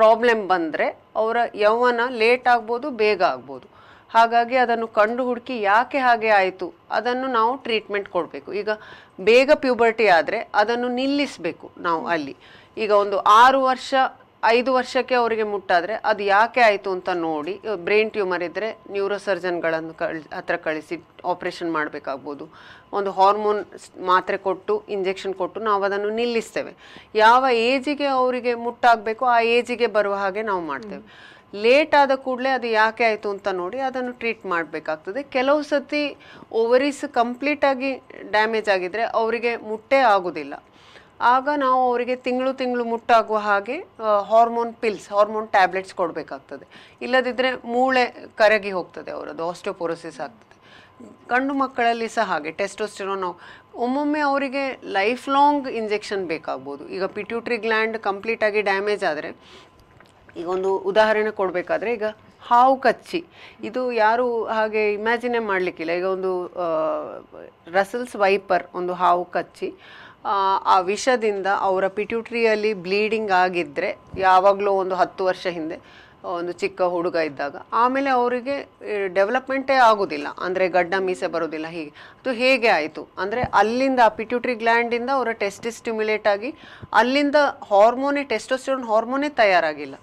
ಪ್ರಾಬ್ಲಮ್ ಬಂದರೆ ಅವರ ಯೌವನ ಲೇಟ್ ಆಗ್ಬೋದು ಬೇಗ ಆಗ್ಬೋದು ಹಾಗಾಗಿ ಅದನ್ನು ಕಂಡು ಹುಡುಕಿ ಯಾಕೆ ಹಾಗೆ ಆಯಿತು ಅದನ್ನು ನಾವು ಟ್ರೀಟ್ಮೆಂಟ್ ಕೊಡಬೇಕು ಈಗ ಬೇಗ ಪ್ಯೂಬರ್ಟಿ ಆದರೆ ಅದನ್ನು ನಿಲ್ಲಿಸಬೇಕು ನಾವು ಅಲ್ಲಿ ಈಗ ಒಂದು ಆರು ವರ್ಷ ಐದು ವರ್ಷಕ್ಕೆ ಅವರಿಗೆ ಮುಟ್ಟಾದರೆ ಅದು ಯಾಕೆ ಆಯಿತು ಅಂತ ನೋಡಿ ಬ್ರೈನ್ ಟ್ಯೂಮರ್ ಇದ್ದರೆ ನ್ಯೂರೋಸರ್ಜನ್ಗಳನ್ನು ಕಳ್ ಹತ್ರ ಕಳಿಸಿ ಆಪ್ರೇಷನ್ ಮಾಡಬೇಕಾಗ್ಬೋದು ಒಂದು ಹಾರ್ಮೋನ್ ಮಾತ್ರೆ ಕೊಟ್ಟು ಇಂಜೆಕ್ಷನ್ ಕೊಟ್ಟು ನಾವು ಅದನ್ನು ನಿಲ್ಲಿಸ್ತೇವೆ ಯಾವ ಏಜಿಗೆ ಅವರಿಗೆ ಮುಟ್ಟಾಗಬೇಕು ಆ ಏಜಿಗೆ ಬರುವ ಹಾಗೆ ನಾವು ಮಾಡ್ತೇವೆ ಲೇಟ್ ಆದ ಕೂಡಲೇ ಅದು ಯಾಕೆ ಆಯಿತು ಅಂತ ನೋಡಿ ಅದನ್ನು ಟ್ರೀಟ್ ಮಾಡಬೇಕಾಗ್ತದೆ ಕೆಲವು ಸತಿ ಓವರೀಸ್ ಕಂಪ್ಲೀಟಾಗಿ ಡ್ಯಾಮೇಜ್ ಆಗಿದರೆ ಅವರಿಗೆ ಮುಟ್ಟೆ ಆಗೋದಿಲ್ಲ ಆಗ ನಾವು ಅವರಿಗೆ ತಿಂಗಳು ತಿಂಗಳು ಮುಟ್ಟಾಗುವ ಹಾಗೆ ಹಾರ್ಮೋನ್ ಪಿಲ್ಸ್ ಹಾರ್ಮೋನ್ ಟ್ಯಾಬ್ಲೆಟ್ಸ್ ಕೊಡಬೇಕಾಗ್ತದೆ ಇಲ್ಲದಿದ್ದರೆ ಮೂಳೆ ಕರಗಿ ಹೋಗ್ತದೆ ಅವರದ್ದು ಆಸ್ಟೋಪೊರೋಸಿಸ್ ಆಗ್ತದೆ ಗಂಡು ಮಕ್ಕಳಲ್ಲಿ ಸಹ ಹಾಗೆ ನಾವು ಒಮ್ಮೊಮ್ಮೆ ಅವರಿಗೆ ಲೈಫ್ ಲಾಂಗ್ ಇಂಜೆಕ್ಷನ್ ಬೇಕಾಗ್ಬೋದು ಈಗ ಪಿಟ್ಯೂಟ್ರಿ ಗ್ಲ್ಯಾಂಡ್ ಕಂಪ್ಲೀಟಾಗಿ ಡ್ಯಾಮೇಜ್ ಆದರೆ ಈಗ ಒಂದು ಉದಾಹರಣೆ ಕೊಡಬೇಕಾದ್ರೆ ಈಗ ಹಾವು ಕಚ್ಚಿ ಇದು ಯಾರು ಹಾಗೆ ಇಮ್ಯಾಜಿನೇ ಮಾಡಲಿಕ್ಕಿಲ್ಲ ಈಗ ಒಂದು ರಸಲ್ಸ್ ವೈಪರ್ ಒಂದು ಹಾವು ಕಚ್ಚಿ ಆ ವಿಷದಿಂದ ಅವರ ಪಿಟ್ಯೂಟ್ರಿಯಲ್ಲಿ ಬ್ಲೀಡಿಂಗ್ ಆಗಿದ್ದರೆ ಯಾವಾಗಲೂ ಒಂದು ಹತ್ತು ವರ್ಷ ಹಿಂದೆ ಒಂದು ಚಿಕ್ಕ ಹುಡುಗ ಇದ್ದಾಗ ಆಮೇಲೆ ಅವರಿಗೆ ಡೆವಲಪ್ಮೆಂಟೇ ಆಗೋದಿಲ್ಲ ಅಂದರೆ ಗಡ್ಡ ಮೀಸೆ ಬರೋದಿಲ್ಲ ಹೀಗೆ ಅದು ಹೇಗೆ ಆಯಿತು ಅಂದರೆ ಅಲ್ಲಿಂದ ಪಿಟ್ಯೂಟ್ರಿ ಗ್ಲ್ಯಾಂಡಿಂದ ಅವರ ಟೆಸ್ಟಿ ಸ್ಟಿಮ್ಯುಲೇಟ್ ಆಗಿ ಅಲ್ಲಿಂದ ಹಾರ್ಮೋನೇ ಟೆಸ್ಟೋಸ್ಟಿರೋನ್ ಹಾರ್ಮೋನೇ ತಯಾರಾಗಿಲ್ಲ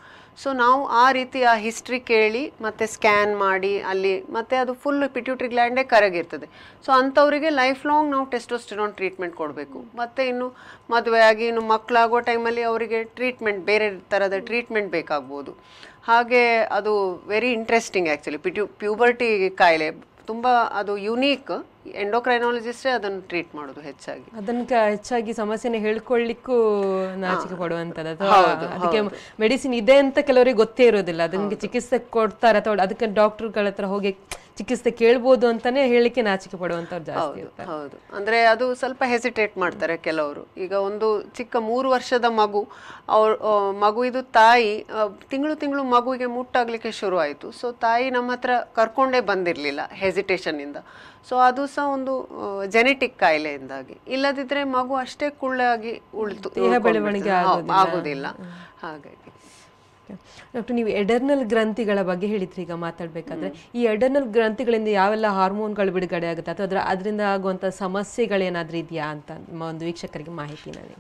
ಸೊ ನಾವು ಆ ರೀತಿ ಆ ಹಿಸ್ಟ್ರಿ ಕೇಳಿ ಮತ್ತು ಸ್ಕ್ಯಾನ್ ಮಾಡಿ ಅಲ್ಲಿ ಮತ್ತು ಅದು ಫುಲ್ ಪಿಟ್ಯೂಟ್ರಿ ಗ್ಲ್ಯಾಂಡೇ ಕರಗಿರ್ತದೆ ಸೊ ಅಂಥವರಿಗೆ ಲೈಫ್ ಲಾಂಗ್ ನಾವು ಟೆಸ್ಟೋಸ್ಟಿರೋನ್ ಟ್ರೀಟ್ಮೆಂಟ್ ಕೊಡಬೇಕು ಮತ್ತು ಇನ್ನು ಮದುವೆಯಾಗಿ ಇನ್ನು ಮಕ್ಕಳಾಗೋ ಟೈಮಲ್ಲಿ ಅವರಿಗೆ ಟ್ರೀಟ್ಮೆಂಟ್ ಬೇರೆ ಥರದ ಟ್ರೀಟ್ಮೆಂಟ್ ಬೇಕಾಗ್ಬೋದು ಹಾಗೆ ಅದು ವೆರಿ ಇಂಟ್ರೆಸ್ಟಿಂಗ್ ಆ್ಯಕ್ಚುಲಿ ಪಿಟ್ಯೂ ಪ್ಯೂಬರ್ಟಿ ಕಾಯಿಲೆ ತುಂಬ ಅದು ಯುನೀಕ್ ಎಂಡೋಕ್ರೈನಾಲಜಿಸ್ಟ್ ಅದನ್ನು ಟ್ರೀಟ್ ಮಾಡೋದು ಹೆಚ್ಚಾಗಿ ಅದನ್ನ ಹೆಚ್ಚಾಗಿ ಸಮಸ್ಯೆನ ಹೇಳ್ಕೊಳ್ಳಿಕ್ಕೂ ನಾಚಿಕೆ ಪಡುವಂಥದ್ದು ಅದಕ್ಕೆ ಮೆಡಿಸಿನ್ ಇದೆ ಅಂತ ಕೆಲವರಿಗೆ ಗೊತ್ತೇ ಇರೋದಿಲ್ಲ ಅದಕ್ಕೆ ಚಿಕಿತ್ಸೆ ಕೊಡ್ತಾರೆ ಅಥವಾ ಅದಕ್ಕೆ ಡಾಕ್ಟರ್ಗಳ ಹತ್ರ ಹೋಗಿ ಚಿಕಿತ್ಸೆ ಕೇಳ್ಬೋದು ಅಂತಾನೆ ಹೇಳಿಕೆ ನಾಚಿಕೆ ಪಡುವಂಥವ್ರು ಜಾಸ್ತಿ ಹೌದು ಅಂದ್ರೆ ಅದು ಸ್ವಲ್ಪ ಹೆಸಿಟೇಟ್ ಮಾಡ್ತಾರೆ ಕೆಲವರು ಈಗ ಒಂದು ಚಿಕ್ಕ ಮೂರು ವರ್ಷದ ಮಗು ಅವ್ರ ಮಗು ಇದು ತಾಯಿ ತಿಂಗಳು ತಿಂಗಳು ಮಗುವಿಗೆ ಮುಟ್ಟಾಗ್ಲಿಕ್ಕೆ ಶುರು ಆಯಿತು ಸೊ ತಾಯಿ ನಮ್ಮ ಹತ್ರ ಕರ್ಕೊಂಡೇ ಬಂದಿರಲಿಲ್ಲ ಇಂದ ಸೊ ಅದು ಸಹ ಒಂದು ಜೆನೆಟಿಕ್ ಕಾಯಿಲೆಯಿಂದಾಗಿ ಇಲ್ಲದಿದ್ರೆ ಮಗು ಅಷ್ಟೇ ಕುಳ್ಳಾಗಿ ಉಳಿತು ಆಗೋದಿಲ್ಲ ಹಾಗಾಗಿ ಡಾಕ್ಟರ್ ನೀವು ಎಡರ್ನಲ್ ಗ್ರಂಥಿಗಳ ಬಗ್ಗೆ ಹೇಳಿದ್ರಿ ಈಗ ಮಾತಾಡಬೇಕಾದ್ರೆ ಈ ಎಡರ್ನಲ್ ಗ್ರಂಥಿಗಳಿಂದ ಯಾವೆಲ್ಲ ಹಾರ್ಮೋನ್ಗಳು ಬಿಡುಗಡೆ ಆಗುತ್ತೆ ಅಥವಾ ಅದರ ಅದರಿಂದ ಆಗುವಂಥ ಸಮಸ್ಯೆಗಳೇನಾದರೂ ಇದೆಯಾ ಅಂತ ಒಂದು ವೀಕ್ಷಕರಿಗೆ ಮಾಹಿತಿ ನನಗೆ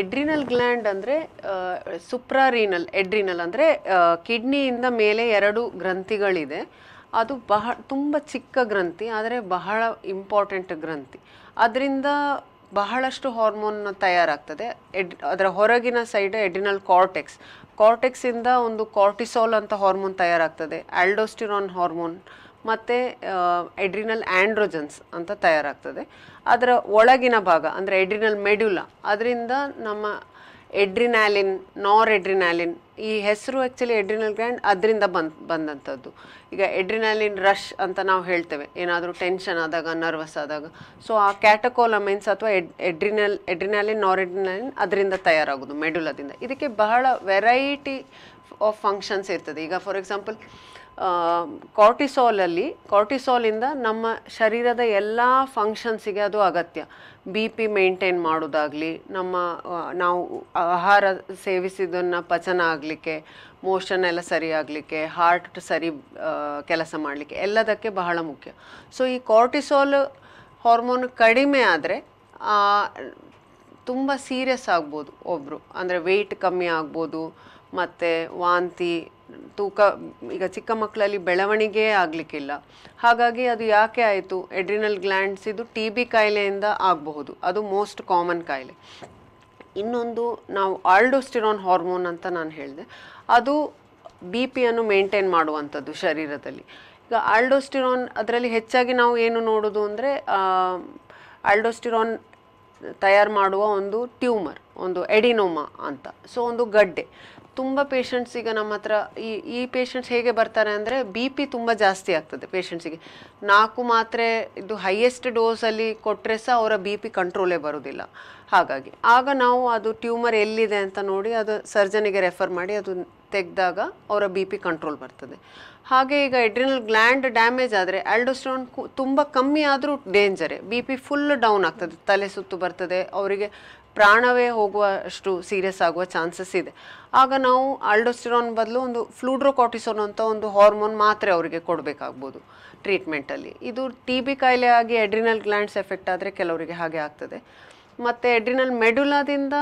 ಎಡ್ರಿನಲ್ ಗ್ಲ್ಯಾಂಡ್ ಅಂದರೆ ಸುಪ್ರಾರೀನಲ್ ಎಡ್ರಿನಲ್ ಅಂದರೆ ಕಿಡ್ನಿಯಿಂದ ಮೇಲೆ ಎರಡು ಗ್ರಂಥಿಗಳಿದೆ ಅದು ಬಹಳ ತುಂಬ ಚಿಕ್ಕ ಗ್ರಂಥಿ ಆದರೆ ಬಹಳ ಇಂಪಾರ್ಟೆಂಟ್ ಗ್ರಂಥಿ ಅದರಿಂದ ಬಹಳಷ್ಟು ಹಾರ್ಮೋನ್ ತಯಾರಾಗ್ತದೆ ಎಡ್ ಅದರ ಹೊರಗಿನ ಸೈಡ್ ಎಡಿನಲ್ ಕಾರ್ಟೆಕ್ಸ್ ಕಾರ್ಟೆಕ್ಸಿಂದ ಒಂದು ಕಾರ್ಟಿಸೋಲ್ ಅಂತ ಹಾರ್ಮೋನ್ ತಯಾರಾಗ್ತದೆ ಆಲ್ಡೋಸ್ಟಿರೋನ್ ಹಾರ್ಮೋನ್ ಮತ್ತು ಎಡ್ರಿನಲ್ ಆ್ಯಂಡ್ರೋಜನ್ಸ್ ಅಂತ ತಯಾರಾಗ್ತದೆ ಅದರ ಒಳಗಿನ ಭಾಗ ಅಂದರೆ ಎಡ್ರಿನಲ್ ಮೆಡ್ಯುಲಾ ಅದರಿಂದ ನಮ್ಮ ಎಡ್ರಿನಾಲಿನ್ ನಾರ್ ಎಡ್ರಿನಾಲಿನ್ ಈ ಹೆಸರು ಆ್ಯಕ್ಚುಲಿ ಎಡ್ರಿನಲ್ ಗ್ರ್ಯಾಂಡ್ ಅದರಿಂದ ಬಂದು ಬಂದಂಥದ್ದು ಈಗ ಎಡ್ರಿನಾಲಿನ್ ರಶ್ ಅಂತ ನಾವು ಹೇಳ್ತೇವೆ ಏನಾದರೂ ಟೆನ್ಷನ್ ಆದಾಗ ನರ್ವಸ್ ಆದಾಗ ಸೊ ಆ ಕ್ಯಾಟಕೋಲಮೈನ್ಸ್ ಅಥವಾ ಎಡ್ ಎಡ್ರಿನಲ್ ಎಡ್ರಿನಾಲಿನ್ ನಾರ್ ಎಡ್ರಿನಾಲಿನ್ ಅದರಿಂದ ತಯಾರಾಗೋದು ಮೆಡುಲದಿಂದ ಇದಕ್ಕೆ ಬಹಳ ವೆರೈಟಿ ಆಫ್ ಫಂಕ್ಷನ್ಸ್ ಇರ್ತದೆ ಈಗ ಫಾರ್ ಎಕ್ಸಾಂಪಲ್ ಕಾರ್ಟಿಸೋಲಲ್ಲಿ ಕಾರ್ಟಿಸೋಲಿಂದ ನಮ್ಮ ಶರೀರದ ಎಲ್ಲ ಫಂಕ್ಷನ್ಸಿಗೆ ಅದು ಅಗತ್ಯ ಬಿ ಪಿ ಮೇಂಟೈನ್ ಮಾಡೋದಾಗಲಿ ನಮ್ಮ ನಾವು ಆಹಾರ ಸೇವಿಸಿದ್ದನ್ನು ಪಚನ ಆಗಲಿಕ್ಕೆ ಮೋಷನ್ ಎಲ್ಲ ಸರಿ ಆಗಲಿಕ್ಕೆ ಹಾರ್ಟ್ ಸರಿ ಕೆಲಸ ಮಾಡಲಿಕ್ಕೆ ಎಲ್ಲದಕ್ಕೆ ಬಹಳ ಮುಖ್ಯ ಸೊ ಈ ಕಾರ್ಟಿಸೋಲ್ ಹಾರ್ಮೋನ್ ಕಡಿಮೆ ಆದರೆ ತುಂಬ ಸೀರಿಯಸ್ ಆಗ್ಬೋದು ಒಬ್ಬರು ಅಂದರೆ ವೆಯ್ಟ್ ಕಮ್ಮಿ ಆಗ್ಬೋದು ಮತ್ತು ವಾಂತಿ ತೂಕ ಈಗ ಚಿಕ್ಕ ಮಕ್ಕಳಲ್ಲಿ ಬೆಳವಣಿಗೆ ಆಗಲಿಕ್ಕಿಲ್ಲ ಹಾಗಾಗಿ ಅದು ಯಾಕೆ ಆಯಿತು ಎಡ್ರಿನಲ್ ಗ್ಲ್ಯಾಂಡ್ಸ್ ಇದು ಟಿ ಬಿ ಕಾಯಿಲೆಯಿಂದ ಆಗಬಹುದು ಅದು ಮೋಸ್ಟ್ ಕಾಮನ್ ಕಾಯಿಲೆ ಇನ್ನೊಂದು ನಾವು ಆಲ್ಡೋಸ್ಟಿರೋನ್ ಹಾರ್ಮೋನ್ ಅಂತ ನಾನು ಹೇಳಿದೆ ಅದು ಬಿ ಪಿಯನ್ನು ಮೇಂಟೈನ್ ಮಾಡುವಂಥದ್ದು ಶರೀರದಲ್ಲಿ ಈಗ ಆಲ್ಡೋಸ್ಟಿರೋನ್ ಅದರಲ್ಲಿ ಹೆಚ್ಚಾಗಿ ನಾವು ಏನು ನೋಡೋದು ಅಂದರೆ ಆಲ್ಡೋಸ್ಟಿರೋನ್ ತಯಾರು ಮಾಡುವ ಒಂದು ಟ್ಯೂಮರ್ ಒಂದು ಎಡಿನೋಮಾ ಅಂತ ಸೊ ಒಂದು ಗಡ್ಡೆ ತುಂಬ ಪೇಷಂಟ್ಸ್ ಈಗ ನಮ್ಮ ಹತ್ರ ಈ ಈ ಪೇಷಂಟ್ಸ್ ಹೇಗೆ ಬರ್ತಾರೆ ಅಂದರೆ ಬಿ ಪಿ ತುಂಬ ಜಾಸ್ತಿ ಆಗ್ತದೆ ಪೇಷಂಟ್ಸಿಗೆ ನಾಲ್ಕು ಮಾತ್ರೆ ಇದು ಹೈಯೆಸ್ಟ್ ಡೋಸಲ್ಲಿ ಕೊಟ್ಟರೆ ಸಹ ಅವರ ಬಿ ಪಿ ಕಂಟ್ರೋಲೇ ಬರೋದಿಲ್ಲ ಹಾಗಾಗಿ ಆಗ ನಾವು ಅದು ಟ್ಯೂಮರ್ ಎಲ್ಲಿದೆ ಅಂತ ನೋಡಿ ಅದು ಸರ್ಜನಿಗೆ ರೆಫರ್ ಮಾಡಿ ಅದು ತೆಗೆದಾಗ ಅವರ ಬಿ ಪಿ ಕಂಟ್ರೋಲ್ ಬರ್ತದೆ ಹಾಗೆ ಈಗ ಎಡ್ರಿನಲ್ ಗ್ಲ್ಯಾಂಡ್ ಡ್ಯಾಮೇಜ್ ಆದರೆ ಆಲ್ಡೋಸ್ಟ್ರೋನ್ ತುಂಬ ಕಮ್ಮಿ ಆದರೂ ಡೇಂಜರೆ ಬಿ ಪಿ ಫುಲ್ ಡೌನ್ ಆಗ್ತದೆ ತಲೆ ಸುತ್ತು ಬರ್ತದೆ ಅವರಿಗೆ ಪ್ರಾಣವೇ ಹೋಗುವಷ್ಟು ಸೀರಿಯಸ್ ಆಗುವ ಚಾನ್ಸಸ್ ಇದೆ ಆಗ ನಾವು ಆಲ್ಡೋಸ್ಟಿರೋನ್ ಬದಲು ಒಂದು ಫ್ಲೂಡ್ರೋಕಾಟಿಸೋನ್ ಅಂತ ಒಂದು ಹಾರ್ಮೋನ್ ಮಾತ್ರೆ ಅವರಿಗೆ ಕೊಡಬೇಕಾಗ್ಬೋದು ಟ್ರೀಟ್ಮೆಂಟಲ್ಲಿ ಇದು ಟಿ ಬಿ ಕಾಯಿಲೆ ಆಗಿ ಎಡ್ರಿನಲ್ ಗ್ಲ್ಯಾಂಡ್ಸ್ ಎಫೆಕ್ಟ್ ಆದರೆ ಕೆಲವರಿಗೆ ಹಾಗೆ ಆಗ್ತದೆ ಮತ್ತು ಎಡ್ರಿನಲ್ ಮೆಡುಲಾದಿಂದ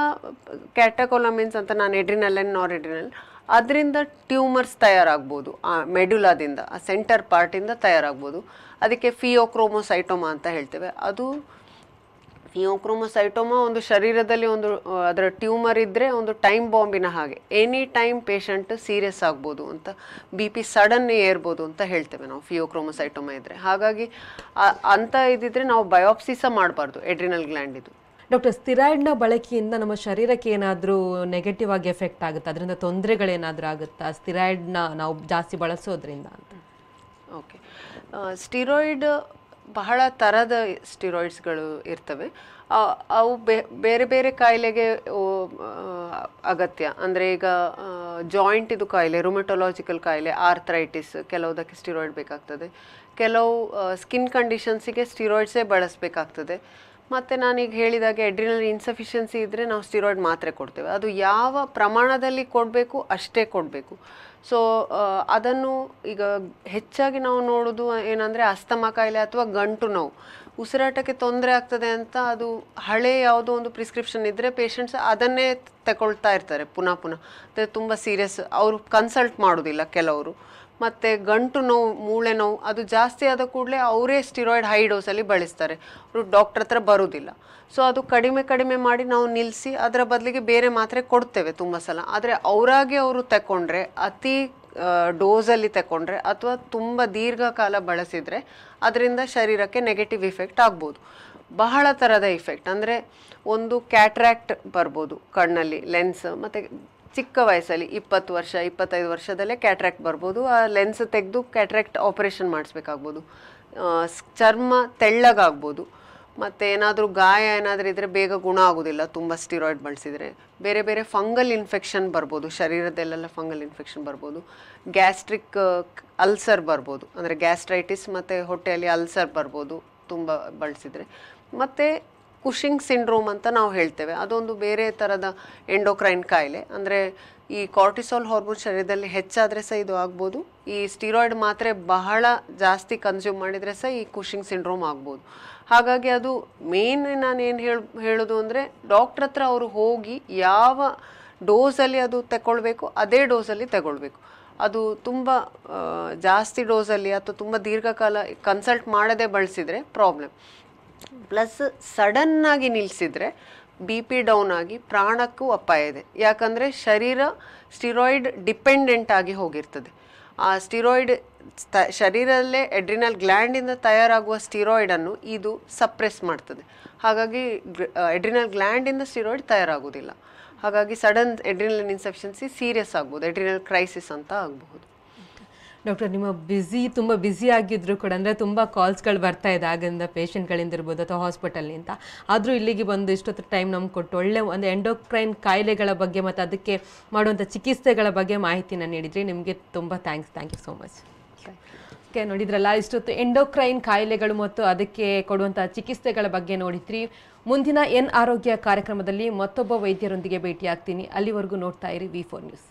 ಕ್ಯಾಟಕೋಲಮಿನ್ಸ್ ಅಂತ ನಾನು ಎಡ್ರಿನಲ್ ಆ್ಯಂಡ್ ನಾರ್ ಎಡ್ರಿನಲ್ ಅದರಿಂದ ಟ್ಯೂಮರ್ಸ್ ತಯಾರಾಗ್ಬೋದು ಆ ಮೆಡುಲಾದಿಂದ ಆ ಸೆಂಟರ್ ಪಾರ್ಟಿಂದ ತಯಾರಾಗ್ಬೋದು ಅದಕ್ಕೆ ಫಿಯೋಕ್ರೋಮೋಸೈಟೋಮಾ ಅಂತ ಹೇಳ್ತೇವೆ ಅದು ಫಿಯೋಕ್ರೋಮೊಸೈಟೋಮಾ ಒಂದು ಶರೀರದಲ್ಲಿ ಒಂದು ಅದರ ಟ್ಯೂಮರ್ ಇದ್ದರೆ ಒಂದು ಟೈಮ್ ಬಾಂಬಿನ ಹಾಗೆ ಎನಿ ಟೈಮ್ ಪೇಷಂಟ್ ಸೀರಿಯಸ್ ಆಗ್ಬೋದು ಅಂತ ಬಿ ಪಿ ಸಡನ್ ಏರ್ಬೋದು ಅಂತ ಹೇಳ್ತೇವೆ ನಾವು ಫಿಯೋಕ್ರೋಮೊಸೈಟೋಮಾ ಇದ್ದರೆ ಹಾಗಾಗಿ ಅಂತ ಇದ್ದಿದ್ರೆ ನಾವು ಬಯೋಪ್ಸಿ ಸಹ ಮಾಡಬಾರ್ದು ಎಡ್ರಿನಲ್ ಇದು ಡಾಕ್ಟರ್ ಸ್ಥಿರಾಯ್ಡ್ನ ಬಳಕೆಯಿಂದ ನಮ್ಮ ಶರೀರಕ್ಕೆ ಏನಾದರೂ ನೆಗೆಟಿವ್ ಆಗಿ ಎಫೆಕ್ಟ್ ಆಗುತ್ತೆ ಅದರಿಂದ ತೊಂದರೆಗಳೇನಾದರೂ ಆಗುತ್ತಾ ಸ್ಟಿರಾಯ್ಡ್ನ ನಾವು ಜಾಸ್ತಿ ಬಳಸೋದ್ರಿಂದ ಅಂತ ಓಕೆ ಸ್ಟಿರಾಯ್ಡ್ ಬಹಳ ಥರದ ಸ್ಟಿರಾಯ್ಡ್ಸ್ಗಳು ಇರ್ತವೆ ಅವು ಬೇರೆ ಬೇರೆ ಕಾಯಿಲೆಗೆ ಅಗತ್ಯ ಅಂದರೆ ಈಗ ಜಾಯಿಂಟ್ ಇದು ಕಾಯಿಲೆ ರುಮಟೊಲಾಜಿಕಲ್ ಕಾಯಿಲೆ ಆರ್ಥ್ರೈಟಿಸ್ ಕೆಲವುದಕ್ಕೆ ಸ್ಟಿರಾಯ್ಡ್ ಬೇಕಾಗ್ತದೆ ಕೆಲವು ಸ್ಕಿನ್ ಕಂಡೀಷನ್ಸಿಗೆ ಸ್ಟಿರಾಯ್ಡ್ಸೇ ಬಳಸಬೇಕಾಗ್ತದೆ ಮತ್ತು ನಾನೀಗ ಹೇಳಿದಾಗೆ ಎಡ್ರಿನಲ್ ಇನ್ಸಫಿಷಿಯನ್ಸಿ ಇದ್ದರೆ ನಾವು ಸ್ಟಿರಾಯ್ಡ್ ಮಾತ್ರೆ ಕೊಡ್ತೇವೆ ಅದು ಯಾವ ಪ್ರಮಾಣದಲ್ಲಿ ಕೊಡಬೇಕು ಅಷ್ಟೇ ಕೊಡಬೇಕು ಸೊ ಅದನ್ನು ಈಗ ಹೆಚ್ಚಾಗಿ ನಾವು ನೋಡೋದು ಏನಂದರೆ ಅಸ್ತಮ ಕಾಯಿಲೆ ಅಥವಾ ಗಂಟು ನೋವು ಉಸಿರಾಟಕ್ಕೆ ತೊಂದರೆ ಆಗ್ತದೆ ಅಂತ ಅದು ಹಳೆ ಯಾವುದೋ ಒಂದು ಪ್ರಿಸ್ಕ್ರಿಪ್ಷನ್ ಇದ್ದರೆ ಪೇಷಂಟ್ಸ್ ಅದನ್ನೇ ತಗೊಳ್ತಾ ಇರ್ತಾರೆ ಪುನಃ ಪುನಃ ಅಂದರೆ ತುಂಬ ಸೀರಿಯಸ್ ಅವರು ಕನ್ಸಲ್ಟ್ ಮಾಡೋದಿಲ್ಲ ಕೆಲವರು ಮತ್ತು ಗಂಟು ನೋವು ಮೂಳೆ ನೋವು ಅದು ಜಾಸ್ತಿ ಆದ ಕೂಡಲೇ ಅವರೇ ಸ್ಟಿರಾಯ್ಡ್ ಹೈ ಡೋಸಲ್ಲಿ ಬಳಸ್ತಾರೆ ಅವರು ಡಾಕ್ಟ್ರ್ ಹತ್ರ ಬರೋದಿಲ್ಲ ಸೊ ಅದು ಕಡಿಮೆ ಕಡಿಮೆ ಮಾಡಿ ನಾವು ನಿಲ್ಲಿಸಿ ಅದರ ಬದಲಿಗೆ ಬೇರೆ ಮಾತ್ರೆ ಕೊಡ್ತೇವೆ ತುಂಬ ಸಲ ಆದರೆ ಅವರಾಗೆ ಅವರು ತಗೊಂಡ್ರೆ ಅತಿ ಡೋಸಲ್ಲಿ ತಗೊಂಡ್ರೆ ಅಥವಾ ತುಂಬ ದೀರ್ಘಕಾಲ ಬಳಸಿದರೆ ಅದರಿಂದ ಶರೀರಕ್ಕೆ ನೆಗೆಟಿವ್ ಇಫೆಕ್ಟ್ ಆಗ್ಬೋದು ಬಹಳ ಥರದ ಇಫೆಕ್ಟ್ ಅಂದರೆ ಒಂದು ಕ್ಯಾಟ್ರಾಕ್ಟ್ ಬರ್ಬೋದು ಕಣ್ಣಲ್ಲಿ ಲೆನ್ಸ್ ಮತ್ತು ಚಿಕ್ಕ ವಯಸ್ಸಲ್ಲಿ ಇಪ್ಪತ್ತು ವರ್ಷ ಇಪ್ಪತ್ತೈದು ವರ್ಷದಲ್ಲೇ ಕ್ಯಾಟ್ರಾಕ್ಟ್ ಬರ್ಬೋದು ಆ ಲೆನ್ಸ್ ತೆಗೆದು ಕ್ಯಾಟ್ರಾಕ್ಟ್ ಆಪರೇಷನ್ ಮಾಡಿಸ್ಬೇಕಾಗ್ಬೋದು ಚರ್ಮ ತೆಳ್ಳಗಾಗ್ಬೋದು ಮತ್ತು ಏನಾದರೂ ಗಾಯ ಏನಾದರೂ ಇದ್ದರೆ ಬೇಗ ಗುಣ ಆಗೋದಿಲ್ಲ ತುಂಬ ಸ್ಟಿರಾಯ್ಡ್ ಬಳಸಿದರೆ ಬೇರೆ ಬೇರೆ ಫಂಗಲ್ ಇನ್ಫೆಕ್ಷನ್ ಬರ್ಬೋದು ಶರೀರದಲ್ಲೆಲ್ಲ ಫಂಗಲ್ ಇನ್ಫೆಕ್ಷನ್ ಬರ್ಬೋದು ಗ್ಯಾಸ್ಟ್ರಿಕ್ ಅಲ್ಸರ್ ಬರ್ಬೋದು ಅಂದರೆ ಗ್ಯಾಸ್ಟ್ರೈಟಿಸ್ ಮತ್ತು ಹೊಟ್ಟೆಯಲ್ಲಿ ಅಲ್ಸರ್ ಬರ್ಬೋದು ತುಂಬ ಬಳಸಿದರೆ ಮತ್ತು ಕುಶಿಂಗ್ ಸಿಂಡ್ರೋಮ್ ಅಂತ ನಾವು ಹೇಳ್ತೇವೆ ಅದೊಂದು ಬೇರೆ ಥರದ ಎಂಡೋಕ್ರೈನ್ ಕಾಯಿಲೆ ಅಂದರೆ ಈ ಕಾರ್ಟಿಸೋಲ್ ಹಾರ್ಮೋನ್ ಶರೀರದಲ್ಲಿ ಹೆಚ್ಚಾದರೆ ಸಹ ಇದು ಆಗ್ಬೋದು ಈ ಸ್ಟೀರಾಯ್ಡ್ ಮಾತ್ರೆ ಬಹಳ ಜಾಸ್ತಿ ಕನ್ಸ್ಯೂಮ್ ಮಾಡಿದರೆ ಸಹ ಈ ಕುಶಿಂಗ್ ಸಿಂಡ್ರೋಮ್ ಆಗ್ಬೋದು ಹಾಗಾಗಿ ಅದು ಮೇನ್ ನಾನು ಏನು ಹೇಳಿ ಹೇಳೋದು ಅಂದರೆ ಡಾಕ್ಟ್ರ್ ಹತ್ರ ಅವರು ಹೋಗಿ ಯಾವ ಡೋಸಲ್ಲಿ ಅದು ತಗೊಳ್ಬೇಕು ಅದೇ ಡೋಸಲ್ಲಿ ತಗೊಳ್ಬೇಕು ಅದು ತುಂಬ ಜಾಸ್ತಿ ಡೋಸಲ್ಲಿ ಅಥವಾ ತುಂಬ ದೀರ್ಘಕಾಲ ಕನ್ಸಲ್ಟ್ ಮಾಡದೆ ಬಳಸಿದರೆ ಪ್ರಾಬ್ಲಮ್ ಪ್ಲಸ್ ಸಡನ್ನಾಗಿ ನಿಲ್ಲಿಸಿದರೆ ಬಿ ಪಿ ಡೌನ್ ಆಗಿ ಪ್ರಾಣಕ್ಕೂ ಅಪಾಯ ಇದೆ ಯಾಕಂದರೆ ಶರೀರ ಸ್ಟಿರಾಯ್ಡ್ ಡಿಪೆಂಡೆಂಟ್ ಆಗಿ ಹೋಗಿರ್ತದೆ ಆ ಸ್ಟಿರಾಯ್ಡ್ ತ ಶರೀರದಲ್ಲೇ ಎಡ್ರಿನಲ್ ಗ್ಲ್ಯಾಂಡಿಂದ ತಯಾರಾಗುವ ಸ್ಟಿರಾಯ್ಡನ್ನು ಇದು ಸಪ್ರೆಸ್ ಮಾಡ್ತದೆ ಹಾಗಾಗಿ ಎಡ್ರಿನಲ್ ಗ್ಲ್ಯಾಂಡಿಂದ ಸ್ಟಿರಾಯ್ಡ್ ತಯಾರಾಗೋದಿಲ್ಲ ಹಾಗಾಗಿ ಸಡನ್ ಎಡ್ರಿನಲ್ ಇನ್ಸೆಪ್ಷನ್ಸಿ ಸೀರಿಯಸ್ ಆಗ್ಬೋದು ಎಡ್ರಿನಲ್ ಕ್ರೈಸಿಸ್ ಅಂತ ಆಗಬಹುದು ಡಾಕ್ಟರ್ ನಿಮ್ಮ ಬ್ಯುಸಿ ತುಂಬ ಬ್ಯುಸಿ ಆಗಿದ್ರು ಕೂಡ ಅಂದರೆ ತುಂಬ ಕಾಲ್ಸ್ಗಳು ಬರ್ತಾ ಇದೆ ಆಗಿಂದ ಪೇಷೆಂಟ್ಗಳಿಂದ ಇರ್ಬೋದು ಅಥವಾ ಹಾಸ್ಪಿಟಲ್ನಿಂದ ಆದರೂ ಇಲ್ಲಿಗೆ ಬಂದು ಇಷ್ಟೊತ್ತು ಟೈಮ್ ನಮ್ಗೆ ಕೊಟ್ಟು ಒಳ್ಳೆ ಒಂದು ಎಂಡೋಕ್ರೈನ್ ಕಾಯಿಲೆಗಳ ಬಗ್ಗೆ ಮತ್ತು ಅದಕ್ಕೆ ಮಾಡುವಂಥ ಚಿಕಿತ್ಸೆಗಳ ಬಗ್ಗೆ ಮಾಹಿತಿನ ನೀಡಿದ್ರಿ ನಿಮಗೆ ತುಂಬ thanks thank you so much okay ನೋಡಿದ್ರಲ್ಲ ಇಷ್ಟೊತ್ತು ಎಂಡೋಕ್ರೈನ್ ಕಾಯಿಲೆಗಳು ಮತ್ತು ಅದಕ್ಕೆ ಕೊಡುವಂಥ ಚಿಕಿತ್ಸೆಗಳ ಬಗ್ಗೆ ನೋಡಿದ್ರಿ ಮುಂದಿನ ಎನ್ ಆರೋಗ್ಯ ಕಾರ್ಯಕ್ರಮದಲ್ಲಿ ಮತ್ತೊಬ್ಬ ವೈದ್ಯರೊಂದಿಗೆ ಭೇಟಿಯಾಗ್ತೀನಿ ಅಲ್ಲಿವರೆಗೂ ನೋಡ್ತಾ ಇರಿ ವಿ ಫೋರ್ ನ್ಯೂಸ್